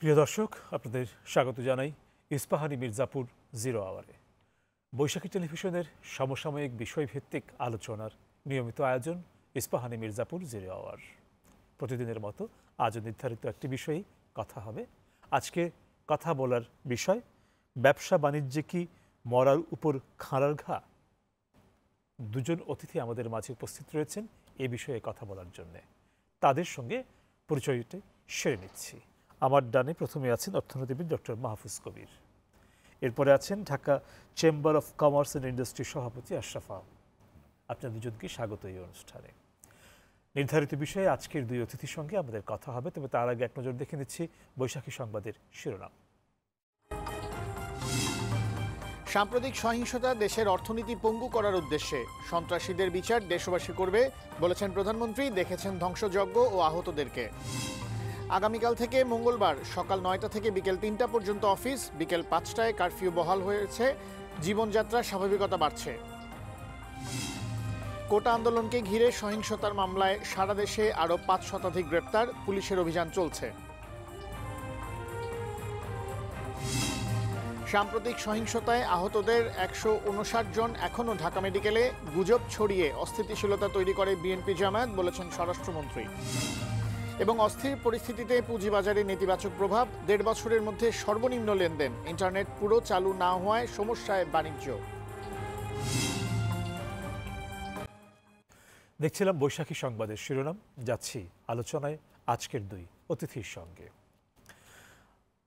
প্রিয় দর্শক আপনাদের স্বাগত জানাই ইস্পাহানি মির্জাপুর জিরো আওয়ারে বৈশাখী টেলিভিশনের সমসাময়িক বিষয়ভিত্তিক আলোচনার নিয়মিত আয়োজন ইস্পাহানি মির্জাপুর জিরো আওয়ার প্রতিদিনের মতো আজ নির্ধারিত একটি বিষয়ে কথা হবে আজকে কথা বলার বিষয় ব্যবসা বাণিজ্যে কি মরার উপর খাঁড়ার ঘা দুজন অতিথি আমাদের মাঝে উপস্থিত রয়েছেন এ বিষয়ে কথা বলার জন্যে তাদের সঙ্গে পরিচয়টি সেরে নিচ্ছি আমার ডানে প্রথমে আছেন অর্থনীতিবিদ ডক্টর মাহফুজ কবির এরপরে আছেন Dhaka chamber of commerce and ইন্ডাস্ট্রির সভাপতি আশরাফা আপনার দুজনকে স্বাগত এই অনুষ্ঠানে নির্ধারিত বিষয়ে আজকের দুই অতিথির সঙ্গে আমাদের কথা হবে তবে তার আগে এক নজর দেখে নিচ্ছি বৈশাখী সংবাদের শিরোনাম সাম্প্রতিক সহিংসতা দেশের অর্থনীতি পঙ্গু করার উদ্দেশ্যে সন্ত্রাসীদের বিচার দেশবাসী করবে বলেছেন প্রধানমন্ত্রী দেখেছেন ধ্বংসযজ্ঞ ও আহতদেরকে আগামীকাল থেকে মঙ্গলবার সকাল নয়টা থেকে বিকেল তিনটা পর্যন্ত অফিস বিকেল পাঁচটায় কারফিউ বহাল হয়েছে জীবনযাত্রা স্বাভাবিকতা বাড়ছে কোটা আন্দোলনকে ঘিরে সহিংসতার মামলায় সারা দেশে আরও পাঁচ শতাধিক গ্রেপ্তার পুলিশের অভিযান চলছে সাম্প্রতিক সহিংসতায় আহতদের একশো উনষাট জন এখনও ঢাকা মেডিকেলে গুজব ছড়িয়ে অস্থিতিশীলতা তৈরি করে বিএনপি জামায়াত বলেছেন স্বরাষ্ট্রমন্ত্রী এবং অস্থির পরিস্থিতিতে পুঁজিবাজারে নেতিবাচক প্রভাব দেড় বছরের মধ্যে সর্বনিম্ন লেনদেন ইন্টারনেট পুরো চালু না হওয়ায় সমস্যায় বাণিজ্য দেখছিলাম বৈশাখী সংবাদের শিরোনাম যাচ্ছি আলোচনায় আজকের দুই অতিথির সঙ্গে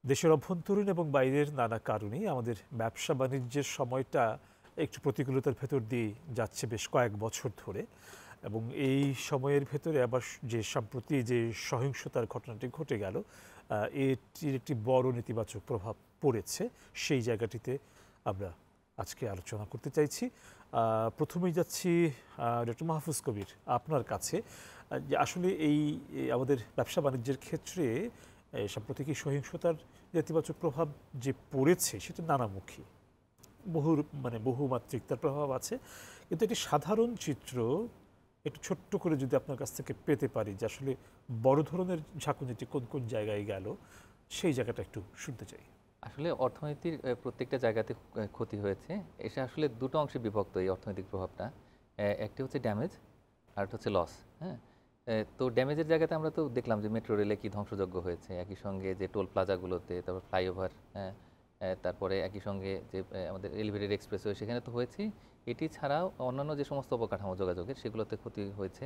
দেশের অভ্যন্তরীণ এবং বাইরের নানা কারণে আমাদের ব্যবসা বাণিজ্যের সময়টা একটু প্রতিকূলতার ভেতর দিয়ে যাচ্ছে বেশ কয়েক বছর ধরে এবং এই সময়ের ভেতরে আবার যে সম্প্রতি যে সহিংসতার ঘটনাটি ঘটে গেল এটির একটি বড় নেতিবাচক প্রভাব পড়েছে সেই জায়গাটিতে আমরা আজকে আলোচনা করতে চাইছি প্রথমেই যাচ্ছি ডক্টর মাহফুজ কবির আপনার কাছে যে আসলে এই আমাদের ব্যবসা বাণিজ্যের ক্ষেত্রে সাম্প্রতিক সহিংসতার নেতিবাচক প্রভাব যে পড়েছে সেটা নানামুখী বহু মানে বহুমাত্রিক তার প্রভাব আছে কিন্তু একটি সাধারণ চিত্র একটু ছোট্ট করে যদি আপনার কাছ থেকে পেতে পারি যে আসলে বড় ধরনের ঝাঁকুনিটি কোন কোন জায়গায় গেল সেই জায়গাটা একটু শুনতে চাই আসলে অর্থনীতির প্রত্যেকটা জায়গাতে ক্ষতি হয়েছে এটা আসলে দুটো অংশে বিভক্ত এই অর্থনৈতিক প্রভাবটা একটি হচ্ছে ড্যামেজ আর হচ্ছে লস হ্যাঁ তো ড্যামেজের জায়গাতে আমরা তো দেখলাম যে মেট্রো রেলে কী ধ্বংসযজ্ঞ হয়েছে একই সঙ্গে যে টোল প্লাজাগুলোতে তারপর ফ্লাইওভার হ্যাঁ তারপরে একই সঙ্গে যে আমাদের এলিভেটেড এক্সপ্রেসওয়ে সেখানে তো হয়েছে এটি ছাড়াও অন্যান্য যে সমস্ত অবকাঠামো যোগাযোগের সেগুলোতে ক্ষতি হয়েছে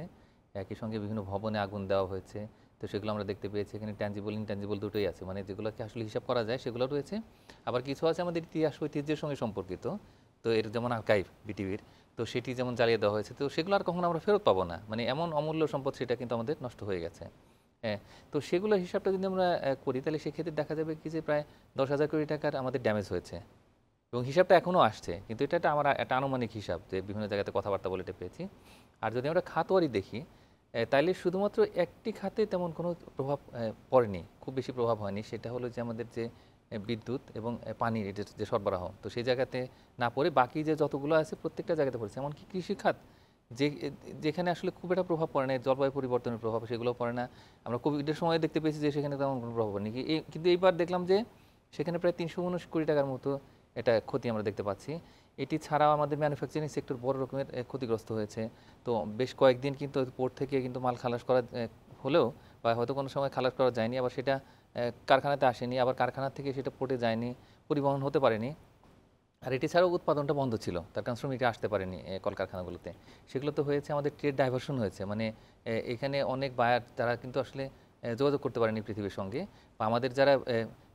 একই সঙ্গে বিভিন্ন ভবনে আগুন দেওয়া হয়েছে তো সেগুলো আমরা দেখতে পেয়েছি এখানে ট্যাঞ্জিবল ইনট্যাঞ্জিবল দুটোই আছে মানে যেগুলোকে আসলে হিসাব করা যায় সেগুলো রয়েছে আবার কিছু আছে আমাদের ইতিহাস ঐতিহ্যের সঙ্গে সম্পর্কিত তো এর যেমন আর্কাইভ বিটিভির তো সেটি যেমন জ্বালিয়ে দেওয়া হয়েছে তো সেগুলো আর কখনো আমরা ফেরত পাবো না মানে এমন অমূল্য সম্পদ সেটা কিন্তু আমাদের নষ্ট হয়ে গেছে হ্যাঁ তো সেগুলো হিসাবটা যদি আমরা করি তাহলে সেক্ষেত্রে দেখা যাবে কি যে প্রায় দশ হাজার কোটি টাকার আমাদের ড্যামেজ হয়েছে এবং হিসাবটা এখনও আসছে কিন্তু এটা একটা আমার একটা আনুমানিক হিসাব যে বিভিন্ন জায়গাতে কথাবার্তা বলে এটা পেয়েছি আর যদি আমরা খাতোয়ারি দেখি তাহলে শুধুমাত্র একটি খাতে তেমন কোনো প্রভাব পড়েনি খুব বেশি প্রভাব হয়নি সেটা হলো যে আমাদের যে বিদ্যুৎ এবং পানির যে সরবরাহ তো সেই জায়গাতে না পড়ে বাকি যে যতগুলো আছে প্রত্যেকটা জায়গাতে পড়েছে এমনকি কৃষিখাত যে যেখানে আসলে খুব একটা প্রভাব পড়ে না জলবায়ু পরিবর্তনের প্রভাব সেগুলো পড়ে না আমরা কোভিডের সময় দেখতে পেয়েছি যে সেখানে তেমন কোনো প্রভাব পড়েনি কিন্তু এইবার দেখলাম যে সেখানে প্রায় তিনশো উনিশ কোটি টাকার মতো এটা ক্ষতি আমরা দেখতে পাচ্ছি এটি ছাড়াও আমাদের ম্যানুফ্যাকচারিং সেক্টর বড় রকমের ক্ষতিগ্রস্ত হয়েছে তো বেশ কয়েকদিন কিন্তু পোর্ট থেকে কিন্তু মাল খালাস করা হলেও বা হয়তো কোনো সময় খালাস করা যায়নি আবার সেটা কারখানাতে আসেনি আবার কারখানা থেকে সেটা পোর্টে যায়নি পরিবহন হতে পারেনি আর এটি ছাড়াও উৎপাদনটা বন্ধ ছিল তার কারণ শ্রমিকরা আসতে পারেনি কলকারখানাগুলোতে সেগুলো তো হয়েছে আমাদের ট্রেড ডাইভার্সন হয়েছে মানে এখানে অনেক বায়ার তারা কিন্তু আসলে যোগাযোগ করতে পারেনি পৃথিবীর সঙ্গে বা আমাদের যারা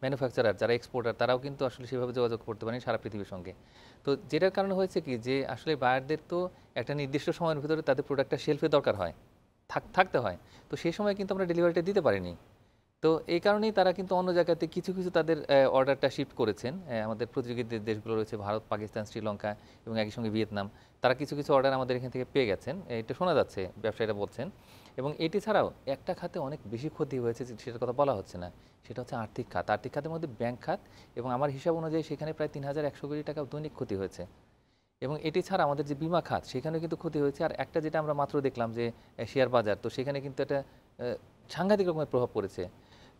ম্যানুফ্যাকচারার যারা এক্সপোর্টার তারাও কিন্তু আসলে সেভাবে যোগাযোগ করতে পারেনি সারা পৃথিবীর সঙ্গে তো যেটার কারণে হয়েছে কি যে আসলে বায়ারদের তো একটা নির্দিষ্ট সময়ের ভিতরে তাদের প্রোডাক্টটা শেলফে দরকার হয় থাক থাকতে হয় তো সেই সময় কিন্তু আমরা ডেলিভারিটা দিতে পারিনি তো এই কারণেই তারা কিন্তু অন্য জায়গাতে কিছু কিছু তাদের অর্ডারটা শিফট করেছেন আমাদের প্রতিযোগীদের দেশগুলো রয়েছে ভারত পাকিস্তান শ্রীলঙ্কা এবং একই সঙ্গে ভিয়েতনাম তারা কিছু কিছু অর্ডার আমাদের এখান থেকে পেয়ে গেছেন এটা শোনা যাচ্ছে ব্যবসায়ীরা বলছেন এবং এটি ছাড়াও একটা খাতে অনেক বেশি ক্ষতি হয়েছে সেটার কথা বলা হচ্ছে না সেটা হচ্ছে আর্থিক খাত আর্থিক খাতের মধ্যে ব্যাংক খাত এবং আমার হিসাব অনুযায়ী সেখানে প্রায় তিন হাজার একশো কোটি টাকা দৈনিক ক্ষতি হয়েছে এবং এটি ছাড়া আমাদের যে বিমা খাত সেখানেও কিন্তু ক্ষতি হয়েছে আর একটা যেটা আমরা মাত্র দেখলাম যে শেয়ার বাজার তো সেখানে কিন্তু একটা সাংঘাতিক রকমের প্রভাব পড়েছে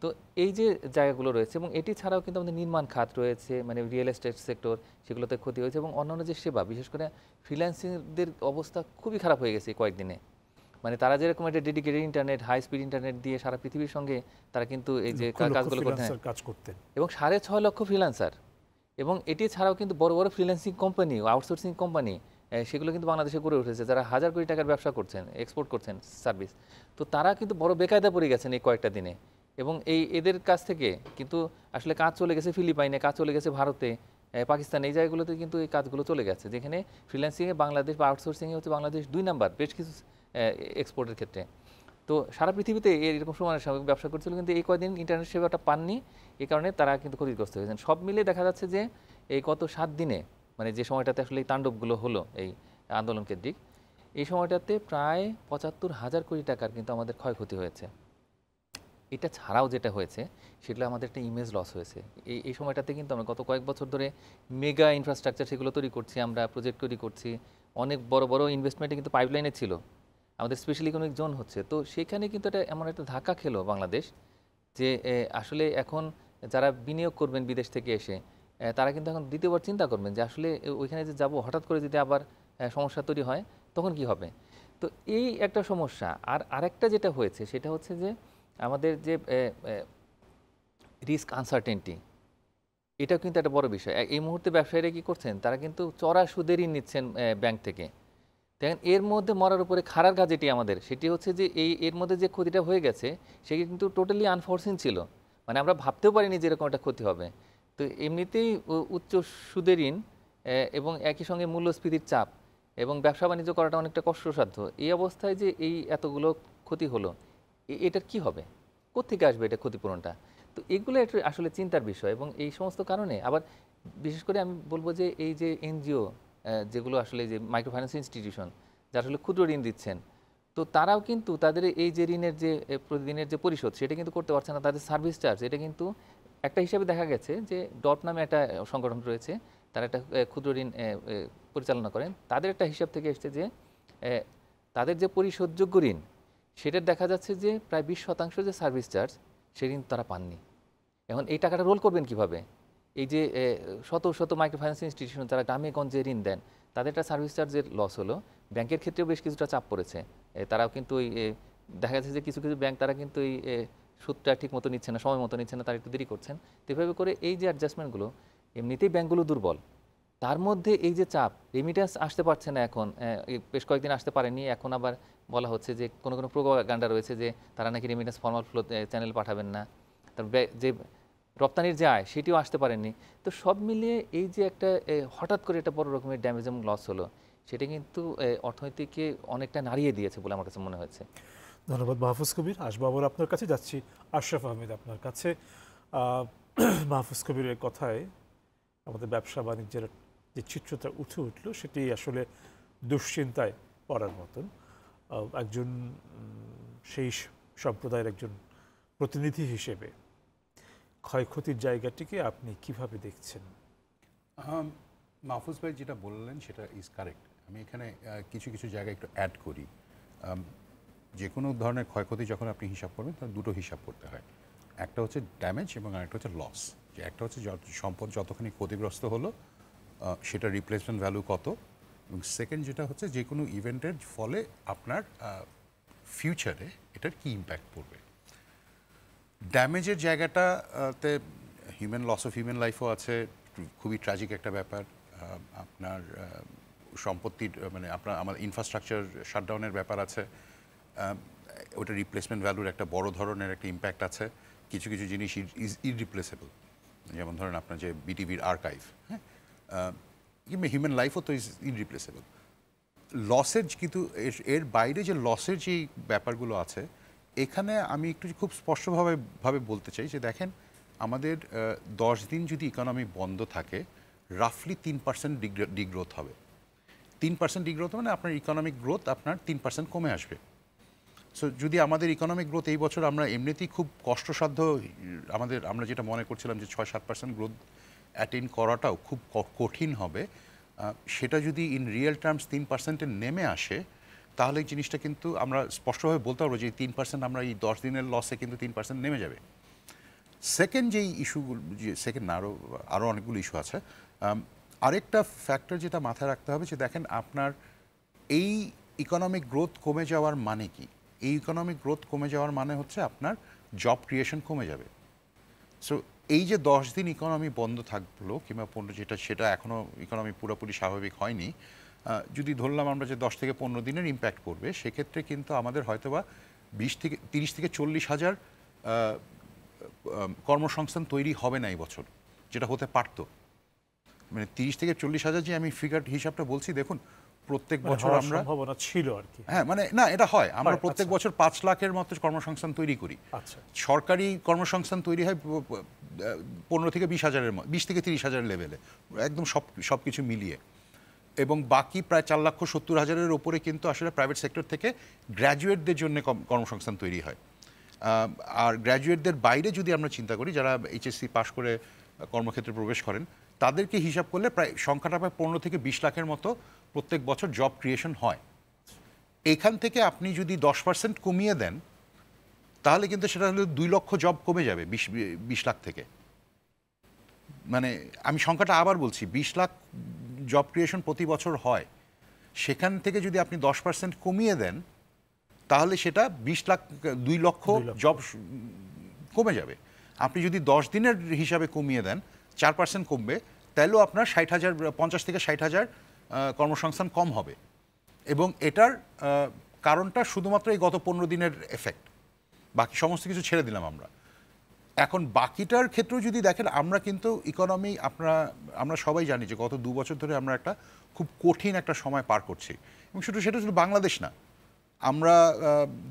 তো এই যে জায়গাগুলো রয়েছে এবং এটি ছাড়াও কিন্তু আমাদের নির্মাণ খাত রয়েছে মানে রিয়েল এস্টেট সেক্টর সেগুলোতে ক্ষতি হয়েছে এবং অন্যান্য যে সেবা বিশেষ করে ফ্রিল্যান্সিংদের অবস্থা খুবই খারাপ হয়ে গেছে কয়েকদিনে মানে তারা যেরকম একটা dedicated internet high speed internet দিয়ে সারা পৃথিবীর সঙ্গে তারা কিন্তু এই যে কাজগুলো করতেন কাজ করতেন এবং সাড়ে ছয় লক্ষ ফ্রিল্যান্সার এবং এটি ছাড়াও কিন্তু বড় বড় ফ্রিল্যান্সিং কোম্পানি আউটসোর্সিং কোম্পানি সেগুলো কিন্তু বাংলাদেশে গড়ে উঠেছে যারা হাজার কোটি টাকার ব্যবসা করছেন এক্সপোর্ট করছেন সার্ভিস তো তারা কিন্তু বড় বেকায়দা পড়ে গেছেন এই কয়েকটা দিনে এবং এই এদের কাছ থেকে কিন্তু আসলে কাজ চলে গেছে ফিলিপাইনে কাজ চলে গেছে ভারতে পাকিস্তান এই জায়গাগুলোতে কিন্তু এই কাজগুলো চলে গেছে যেখানে ফ্রিল্যান্সিংয়ে বাংলাদেশ বা আউটসোর্সিংয়ে হচ্ছে বাংলাদেশ দুই নাম্বার বেশ কিছু এক্সপোর্টের ক্ষেত্রে তো সারা পৃথিবীতে এরকম সমানের সঙ্গে ব্যবসা করছিল কিন্তু এই কয়দিন ইন্টারনেট সেবাটা পাননি এই কারণে তারা কিন্তু ক্ষতিগ্রস্ত হয়েছেন সব মিলে দেখা যাচ্ছে যে এই গত সাত দিনে মানে যে সময়টাতে আসলে এই তাণ্ডবগুলো হলো এই আন্দোলন কেন্দ্রিক এই সময়টাতে প্রায় পঁচাত্তর হাজার কোটি টাকার কিন্তু আমাদের ক্ষয়ক্ষতি হয়েছে এটা ছাড়াও যেটা হয়েছে সেগুলো আমাদের একটা ইমেজ লস হয়েছে এই এই সময়টাতে কিন্তু আমরা গত কয়েক বছর ধরে মেগা ইনফ্রাস্ট্রাকচার সেগুলো তৈরি করছি আমরা প্রজেক্ট তৈরি করছি অনেক বড় বড় ইনভেস্টমেন্টে কিন্তু পাইপলাইনে ছিল আমাদের স্পেশাল ইকোনমিক জোন হচ্ছে তো সেখানে কিন্তু এটা এমন একটা ধাক্কা খেলো বাংলাদেশ যে আসলে এখন যারা বিনিয়োগ করবেন বিদেশ থেকে এসে তারা কিন্তু এখন দ্বিতীয়বার চিন্তা করবেন যে আসলে ওইখানে যে যাবো হঠাৎ করে যদি আবার সমস্যা তৈরি হয় তখন কি হবে তো এই একটা সমস্যা আর আরেকটা যেটা হয়েছে সেটা হচ্ছে যে আমাদের যে রিস্ক আনসার্টেনটি এটাও কিন্তু একটা বড় বিষয় এই মুহূর্তে ব্যবসায়ীরা কী করছেন তারা কিন্তু চড়া সুদেরই নিচ্ছেন ব্যাংক থেকে দেখেন এর মধ্যে মরার উপরে খারার কাজ এটি আমাদের সেটি হচ্ছে যে এই এর মধ্যে যে ক্ষতিটা হয়ে গেছে সেটি কিন্তু টোটালি আনফোর্সিন ছিল মানে আমরা ভাবতেও পারিনি যে এরকম একটা ক্ষতি হবে তো এমনিতেই উচ্চ সুদের ঋণ এবং একই সঙ্গে মূল্যস্ফীতির চাপ এবং ব্যবসা বাণিজ্য করাটা অনেকটা কষ্টসাধ্য এই অবস্থায় যে এই এতগুলো ক্ষতি হলো এটার কি হবে কোথেকে আসবে এটা ক্ষতিপূরণটা তো এগুলো আসলে চিন্তার বিষয় এবং এই সমস্ত কারণে আবার বিশেষ করে আমি বলবো যে এই যে এনজিও যেগুলো আসলে যে মাইক্রোফাইন্যান্স ইনস্টিটিউশন যারা আসলে ক্ষুদ্র ঋণ দিচ্ছেন তো তারাও কিন্তু তাদের এই যে ঋণের যে প্রতিদিনের যে পরিশোধ সেটা কিন্তু করতে পারছে না তাদের সার্ভিস চার্জ এটা কিন্তু একটা হিসাবে দেখা গেছে যে ডট নামে একটা সংগঠন রয়েছে তারা একটা ক্ষুদ্র ঋণ পরিচালনা করেন তাদের একটা হিসাব থেকে এসছে যে তাদের যে পরিশোধযোগ্য ঋণ সেটা দেখা যাচ্ছে যে প্রায় বিশ শতাংশ যে সার্ভিস চার্জ সে ঋণ তারা পাননি এখন এই টাকাটা রোল করবেন কিভাবে এই যে শত শত ফাইন্যান্স ইনস্টিটিউশন তারা গ্রামে গঞ্জে ঋণ দেন তাদের একটা সার্ভিস চার্জের লস হলো ব্যাংকের ক্ষেত্রেও বেশ কিছুটা চাপ পড়েছে তারাও কিন্তু ওই দেখা যাচ্ছে যে কিছু কিছু ব্যাংক তারা কিন্তু এই সুদটা ঠিক মতো নিচ্ছে না সময় মতো নিচ্ছে না তারা একটু দেরি করছেন তো এভাবে করে এই যে অ্যাডজাস্টমেন্টগুলো এমনিতেই ব্যাংকগুলো দুর্বল তার মধ্যে এই যে চাপ রেমিটেন্স আসতে পারছে না এখন বেশ কয়েকদিন আসতে পারেনি এখন আবার বলা হচ্ছে যে কোনো কোনো প্রোপাগান্ডা রয়েছে যে তারা নাকি রেমিটেন্স ফর্মাল ফ্লো চ্যানেল পাঠাবেন না তার যে রপ্তানির যে আয় সেটিও আসতে পারেননি তো সব মিলিয়ে এই যে একটা হঠাৎ করে একটা বড় রকমের ড্যামেজ এবং লস হলো সেটা কিন্তু অর্থনীতিকে অনেকটা নাড়িয়ে দিয়েছে বলে আমার কাছে মনে হয়েছে ধন্যবাদ মাহফুজ কবির আসবাবর আপনার কাছে যাচ্ছি আশরাফ আহমেদ আপনার কাছে মাহফুজ কবিরের কথায় আমাদের ব্যবসা বাণিজ্যের যে চিত্রটা উঠে উঠল সেটি আসলে দুশ্চিন্তায় পড়ার মতন একজন সেই সম্প্রদায়ের একজন প্রতিনিধি হিসেবে ক্ষয়ক্ষতির জায়গাটিকে আপনি কিভাবে দেখছেন মাহফুজ ভাই যেটা বললেন সেটা ইজ কারেক্ট আমি এখানে কিছু কিছু জায়গায় একটু অ্যাড করি যে কোনো ধরনের ক্ষয়ক্ষতি যখন আপনি হিসাব করবেন তখন দুটো হিসাব করতে হয় একটা হচ্ছে ড্যামেজ এবং আরেকটা হচ্ছে লস যে একটা হচ্ছে সম্পদ যতখানি ক্ষতিগ্রস্ত হলো সেটা রিপ্লেসমেন্ট ভ্যালু কত এবং সেকেন্ড যেটা হচ্ছে যে কোনো ইভেন্টের ফলে আপনার ফিউচারে এটার কী ইম্প্যাক্ট পড়বে ড্যামেজের জায়গাটাতে হিউম্যান লস অফ হিউম্যান লাইফও আছে খুবই ট্র্যাজিক একটা ব্যাপার আপনার সম্পত্তির মানে আপনার আমার ইনফ্রাস্ট্রাকচার শাটডাউনের ব্যাপার আছে ওটা রিপ্লেসমেন্ট ভ্যালুর একটা বড় ধরনের একটা ইম্প্যাক্ট আছে কিছু কিছু জিনিস ইজ ইরিপ্লেসেবল যেমন ধরেন আপনার যে বিটিভির আর্কাইভ হ্যাঁ কিংবা হিউম্যান লাইফও তো ইজ ইনরিপ্লেসেবল লসের কিন্তু এর বাইরে যে লসের যে ব্যাপারগুলো আছে এখানে আমি একটু খুব স্পষ্টভাবে ভাবে বলতে চাই যে দেখেন আমাদের দশ দিন যদি ইকোনমি বন্ধ থাকে রাফলি তিন পার্সেন্ট ডিগ্রোথ হবে তিন পার্সেন্ট ডিগ্রোথ মানে আপনার ইকোনমিক গ্রোথ আপনার তিন পার্সেন্ট কমে আসবে সো যদি আমাদের ইকোনমিক গ্রোথ এই বছর আমরা এমনিতেই খুব কষ্টসাধ্য আমাদের আমরা যেটা মনে করছিলাম যে ছয় সাত পার্সেন্ট গ্রোথ অ্যাটেন করাটাও খুব কঠিন হবে সেটা যদি ইন রিয়েল টার্মস তিন পার্সেন্টে নেমে আসে তাহলে এই জিনিসটা কিন্তু আমরা স্পষ্টভাবে বলতে পারবো যে তিন পার্সেন্ট আমরা এই দশ দিনের লসে কিন্তু তিন পার্সেন্ট নেমে যাবে সেকেন্ড যেই ইস্যুগুলো যে সেকেন্ড আরও আরও অনেকগুলো ইস্যু আছে আরেকটা ফ্যাক্টর যেটা মাথায় রাখতে হবে যে দেখেন আপনার এই ইকোনমিক গ্রোথ কমে যাওয়ার মানে কি এই ইকোনমিক গ্রোথ কমে যাওয়ার মানে হচ্ছে আপনার জব ক্রিয়েশন কমে যাবে সো এই যে দশ দিন ইকোনমি বন্ধ থাকলো কিংবা পনেরো যেটা সেটা এখনও ইকোনমি পুরোপুরি স্বাভাবিক হয়নি যদি ধরলাম আমরা যে দশ থেকে পনেরো দিনের ইম্প্যাক্ট করবে সেক্ষেত্রে কিন্তু আমাদের হয়তোবা বিশ থেকে তিরিশ থেকে চল্লিশ হাজার কর্মসংস্থান তৈরি হবে না এই বছর যেটা হতে পারত মানে তিরিশ থেকে চল্লিশ হাজার যে আমি ফিগার হিসাবটা বলছি দেখুন প্রত্যেক মানে বছর আমরা ছিল আর কি হ্যাঁ মানে না এটা হয় আমরা প্রত্যেক আচ্ছা। বছর পাঁচ লাখের মতো কর্মসংস্থান তৈরি করি আচ্ছা। সরকারি কর্মসংস্থান তৈরি হয় পনেরো থেকে বিশ হাজারের বিশ থেকে তিরিশ হাজার লেভেলে একদম সব সব কিছু মিলিয়ে এবং বাকি প্রায় চার লক্ষ সত্তর হাজারের ওপরে কিন্তু আসলে প্রাইভেট সেক্টর থেকে গ্র্যাজুয়েটদের জন্য কর্মসংস্থান তৈরি হয় আর গ্র্যাজুয়েটদের বাইরে যদি আমরা চিন্তা করি যারা এইচএসসি পাশ করে কর্মক্ষেত্রে প্রবেশ করেন তাদেরকে হিসাব করলে প্রায় সংখ্যাটা প্রায় পনেরো থেকে বিশ লাখের মতো প্রত্যেক বছর জব ক্রিয়েশন হয় এখান থেকে আপনি যদি দশ পার্সেন্ট কমিয়ে দেন তাহলে কিন্তু সেটা হলে দুই লক্ষ জব কমে যাবে বিশ বিশ লাখ থেকে মানে আমি সংখ্যাটা আবার বলছি বিশ লাখ জব ক্রিয়েশন প্রতি বছর হয় সেখান থেকে যদি আপনি দশ পার্সেন্ট কমিয়ে দেন তাহলে সেটা বিশ লাখ দুই লক্ষ জব কমে যাবে আপনি যদি দশ দিনের হিসাবে কমিয়ে দেন চার পার্সেন্ট কমবে তাহলেও আপনার ষাট হাজার পঞ্চাশ থেকে ষাট হাজার কর্মসংস্থান কম হবে এবং এটার কারণটা শুধুমাত্র এই গত পনেরো দিনের এফেক্ট বাকি সমস্ত কিছু ছেড়ে দিলাম আমরা এখন বাকিটার ক্ষেত্রেও যদি দেখেন আমরা কিন্তু ইকোনমি আপনারা আমরা সবাই জানি যে গত দু বছর ধরে আমরা একটা খুব কঠিন একটা সময় পার করছি এবং শুধু সেটা শুধু বাংলাদেশ না আমরা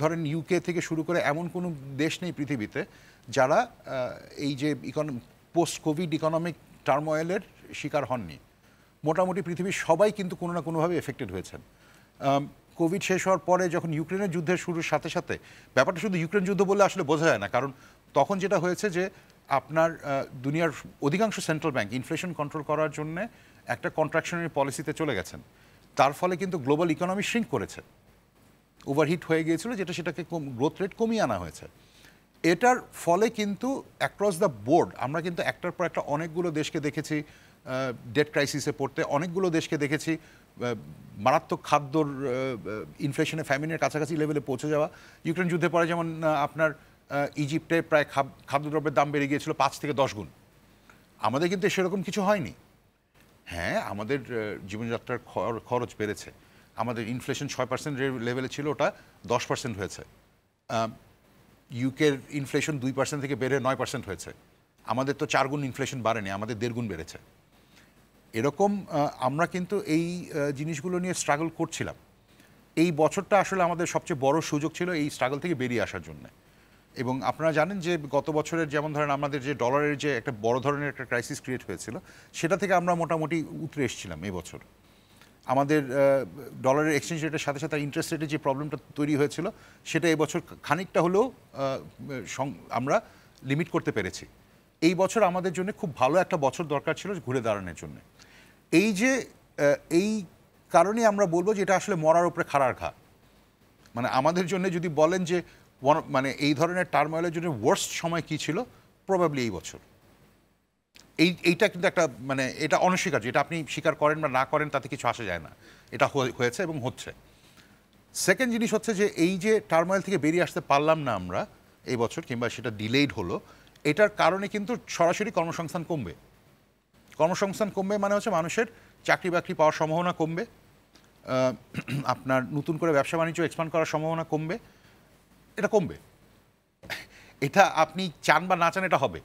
ধরেন ইউকে থেকে শুরু করে এমন কোনো দেশ নেই পৃথিবীতে যারা এই যে ইকোনমি পোস্ট কোভিড ইকোনমিক টার্মোয়েলের শিকার হননি মোটামুটি পৃথিবীর সবাই কিন্তু কোনো না কোনোভাবে এফেক্টেড হয়েছেন কোভিড শেষ হওয়ার পরে যখন ইউক্রেনের যুদ্ধের শুরুর সাথে সাথে ব্যাপারটা শুধু ইউক্রেন যুদ্ধ বলে আসলে বোঝা যায় না কারণ তখন যেটা হয়েছে যে আপনার দুনিয়ার অধিকাংশ সেন্ট্রাল ব্যাংক ইনফ্লেশন কন্ট্রোল করার জন্য একটা কন্ট্রাকশনারি পলিসিতে চলে গেছেন তার ফলে কিন্তু গ্লোবাল ইকোনমি শ্রিঙ্ক করেছে ওভারহিট হয়ে গিয়েছিল যেটা সেটাকে গ্রোথ রেট কমিয়ে আনা হয়েছে এটার ফলে কিন্তু অ্যাক্রস দ্য বোর্ড আমরা কিন্তু একটার পর একটা অনেকগুলো দেশকে দেখেছি ডেট ক্রাইসিসে পড়তে অনেকগুলো দেশকে দেখেছি মারাত্মক খাদ্যর ইনফ্লেশনে ফ্যামিনের কাছাকাছি লেভেলে পৌঁছে যাওয়া ইউক্রেন যুদ্ধে পরে যেমন আপনার ইজিপ্টে প্রায় খাদ্যদ্রব্যের দাম বেড়ে গিয়েছিল পাঁচ থেকে দশ গুণ আমাদের কিন্তু সেরকম কিছু হয়নি হ্যাঁ আমাদের জীবনযাত্রার খরচ বেড়েছে আমাদের ইনফ্লেশন ছয় পার্সেন্টের লেভেলে ছিল ওটা দশ পার্সেন্ট হয়েছে ইউকের ইনফ্লেশন দুই পার্সেন্ট থেকে বেড়ে নয় পার্সেন্ট হয়েছে আমাদের তো চার গুণ ইনফ্লেশন বাড়েনি আমাদের দেড় গুণ বেড়েছে এরকম আমরা কিন্তু এই জিনিসগুলো নিয়ে স্ট্রাগল করছিলাম এই বছরটা আসলে আমাদের সবচেয়ে বড় সুযোগ ছিল এই স্ট্রাগল থেকে বেরিয়ে আসার জন্যে এবং আপনারা জানেন যে গত বছরের যেমন ধরেন আমাদের যে ডলারের যে একটা বড় ধরনের একটা ক্রাইসিস ক্রিয়েট হয়েছিল সেটা থেকে আমরা মোটামুটি উতরে এসেছিলাম এবছর আমাদের ডলারের এক্সচেঞ্জ রেটের সাথে সাথে ইন্টারেস্ট রেটের যে প্রবলেমটা তৈরি হয়েছিল সেটা এবছর খানিকটা হলেও আমরা লিমিট করতে পেরেছি এই বছর আমাদের জন্য খুব ভালো একটা বছর দরকার ছিল ঘুরে দাঁড়ানোর জন্য এই যে এই কারণে আমরা বলবো যে এটা আসলে মরার উপরে খাড়ার ঘা মানে আমাদের জন্য যদি বলেন যে ওয়ান মানে এই ধরনের টার্ময়েলের জন্য ওয়ার্স্ট সময় কী ছিল প্রবাবলি এই বছর এই এইটা কিন্তু একটা মানে এটা অনস্বীকার্য এটা আপনি স্বীকার করেন বা না করেন তাতে কিছু আসা যায় না এটা হয়েছে এবং হচ্ছে সেকেন্ড জিনিস হচ্ছে যে এই যে টার্ময়েল থেকে বেরিয়ে আসতে পারলাম না আমরা এই বছর কিংবা সেটা ডিলেইড হলো এটার কারণে কিন্তু সরাসরি কর্মসংস্থান কমবে কর্মসংস্থান কমবে মানে হচ্ছে মানুষের চাকরি বাকরি পাওয়ার সম্ভাবনা কমবে আপনার নতুন করে ব্যবসা বাণিজ্য এক্সপান্ড করার সম্ভাবনা কমবে এটা কমবে এটা আপনি চান বা না চান এটা হবে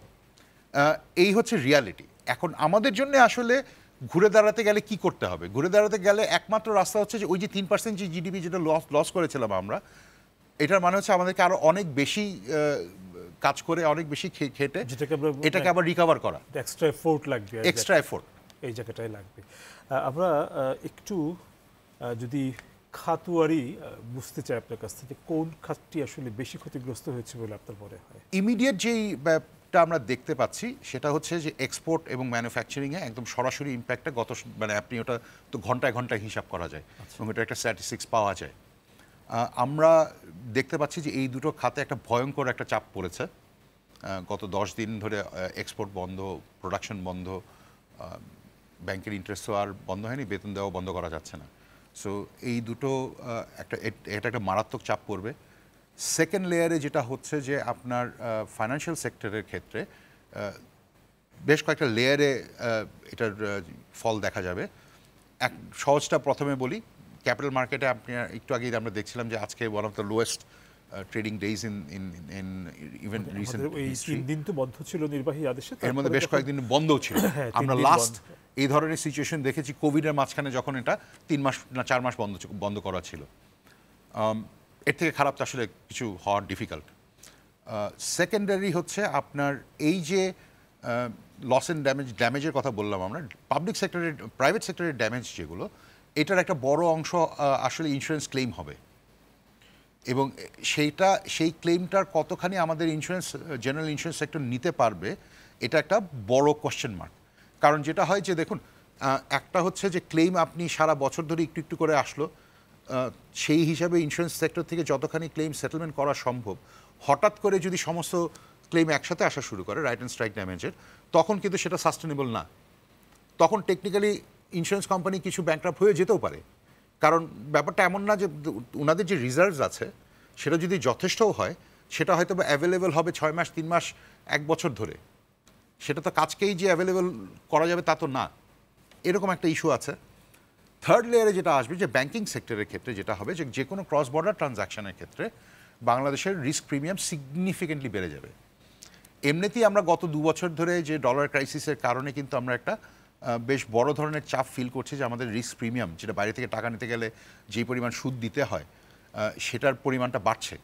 এই হচ্ছে রিয়ালিটি এখন আমাদের জন্য আসলে ঘুরে দাঁড়াতে গেলে কি করতে হবে ঘুরে দাঁড়াতে গেলে একমাত্র রাস্তা হচ্ছে যে ওই যে তিন পার্সেন্ট যে জিডিপি যেটা লস লস করেছিলাম আমরা এটার মানে হচ্ছে আমাদেরকে আরও অনেক বেশি কাজ করে অনেক বেশি খেটে এটাকে আবার রিকভার করা এক্সট্রা এফোর্ট লাগবে এক্সট্রা এফোর্ট এই জায়গাটাই লাগবে আমরা একটু যদি খাতুয়ারি বুঝতে চাই আপনার কাছ থেকে কোন খাতটি আসলে বেশি ক্ষতিগ্রস্ত হয়েছে বলে আপনার মনে হয় ইমিডিয়েট যেই ব্যাপটা আমরা দেখতে পাচ্ছি সেটা হচ্ছে যে এক্সপোর্ট এবং ম্যানুফ্যাকচারিংয়ে একদম সরাসরি ইম্প্যাক্টটা গত মানে আপনি ওটা তো ঘন্টায় ঘন্টায় হিসাব করা যায় আচ্ছা। এবং এটা একটা স্ট্যাটিস্টিক্স পাওয়া যায় আমরা দেখতে পাচ্ছি যে এই দুটো খাতে একটা ভয়ঙ্কর একটা চাপ পড়েছে গত দশ দিন ধরে এক্সপোর্ট বন্ধ প্রোডাকশন বন্ধ ব্যাংকের ইন্টারেস্টও আর বন্ধ হয়নি বেতন দেওয়া বন্ধ করা যাচ্ছে না সো এই দুটো একটা এটা একটা মারাত্মক চাপ পড়বে সেকেন্ড লেয়ারে যেটা হচ্ছে যে আপনার ফাইন্যান্সিয়াল সেক্টরের ক্ষেত্রে বেশ কয়েকটা লেয়ারে এটার ফল দেখা যাবে এক সহজটা প্রথমে বলি ক্যাপিটাল মার্কেটে আপনি একটু আগেই আমরা দেখছিলাম যে আজকে one of the lowest trading days in in in even recent এই তিন দিন তো বন্ধ ছিল নির্বাহী আদেশে এর মধ্যে বেশ কয়েকদিন হ্যাঁ, বন্ধ ছিল আমরা লাস্ট এই ধরনের সিচুয়েশন দেখেছি কোভিডের মাঝখানে যখন এটা তিন মাস না চার মাস বন্ধ বন্ধ করা ছিল um, এর থেকে খারাপ তো আসলে কিছু হওয়ার ডিফিকাল্ট সেকেন্ডারি হচ্ছে আপনার এই যে লস অ্যান্ড ড্যামেজ ড্যামেজের কথা বললাম আমরা পাবলিক সেক্টরের প্রাইভেট সেক্টরের ড্যামেজ যেগুলো এটার একটা বড় অংশ uh, আসলে ইন্স্যুরেন্স ক্লেম হবে এবং সেইটা সেই ক্লেমটার কতখানি আমাদের ইন্স্যুরেন্স জেনারেল ইন্স্যুরেন্স সেক্টর নিতে পারবে এটা একটা বড় কোয়েশ্চেন মার্ক কারণ যেটা হয় যে দেখুন একটা হচ্ছে যে ক্লেম আপনি সারা বছর ধরে একটু একটু করে আসলো সেই হিসাবে ইন্স্যুরেন্স সেক্টর থেকে যতখানি ক্লেম সেটেলমেন্ট করা সম্ভব হঠাৎ করে যদি সমস্ত ক্লেম একসাথে আসা শুরু করে রাইট অ্যান্ড স্ট্রাইক ড্যামেজের তখন কিন্তু সেটা সাস্টেনেবল না তখন টেকনিক্যালি ইন্স্যুরেন্স কোম্পানি কিছু ব্যাঙ্ক হয়ে যেতেও পারে কারণ ব্যাপারটা এমন না যে ওনাদের যে রিজার্ভস আছে সেটা যদি যথেষ্টও হয় সেটা হয়তো বা অ্যাভেলেবেল হবে ছয় মাস তিন মাস এক বছর ধরে সেটা তো কাজকেই যে অ্যাভেলেবেল করা যাবে তা তো না এরকম একটা ইস্যু আছে থার্ড লেয়ারে যেটা আসবে যে ব্যাঙ্কিং সেক্টরের ক্ষেত্রে যেটা হবে যে যে কোনো ক্রস বর্ডার ট্রানজ্যাকশনের ক্ষেত্রে বাংলাদেশের রিস্ক প্রিমিয়াম সিগনিফিকেন্টলি বেড়ে যাবে এমনিতেই আমরা গত দু বছর ধরে যে ডলার ক্রাইসিসের কারণে কিন্তু আমরা একটা বেশ বড় ধরনের চাপ ফিল করছে যে আমাদের রিস্ক প্রিমিয়াম যেটা বাইরে থেকে টাকা নিতে গেলে যে পরিমাণ সুদ দিতে হয় সেটার পরিমাণটা বাড়ছে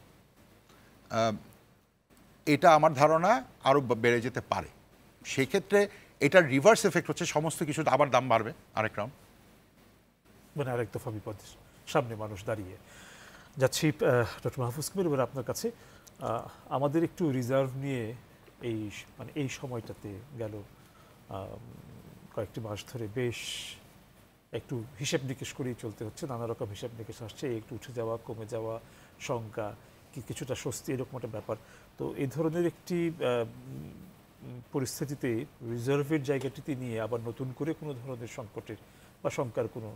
এটা আমার ধারণা আরও বেড়ে যেতে পারে সেক্ষেত্রে এটার রিভার্স এফেক্ট হচ্ছে সমস্ত কিছু আবার দাম বাড়বে আরেক রাউন্ড মানে আরেক দফা বিপদ সামনে মানুষ দাঁড়িয়ে যাচ্ছি ডক্টর মাহফুজ কুমির এবার আপনার কাছে আমাদের একটু রিজার্ভ নিয়ে এই মানে এই সময়টাতে গেল কয়েকটি মাস ধরে বেশ একটু হিসেব নিকেশ করেই চলতে হচ্ছে নানা রকম হিসেব নিকেশ আসছে একটু উঠে যাওয়া কমে যাওয়া শঙ্কা কি কিছুটা স্বস্তি এরকম একটা ব্যাপার তো এই ধরনের একটি পরিস্থিতিতে রিজার্ভের জায়গাটিতে নিয়ে আবার নতুন করে কোনো ধরনের সংকটের বা শঙ্কার কোনো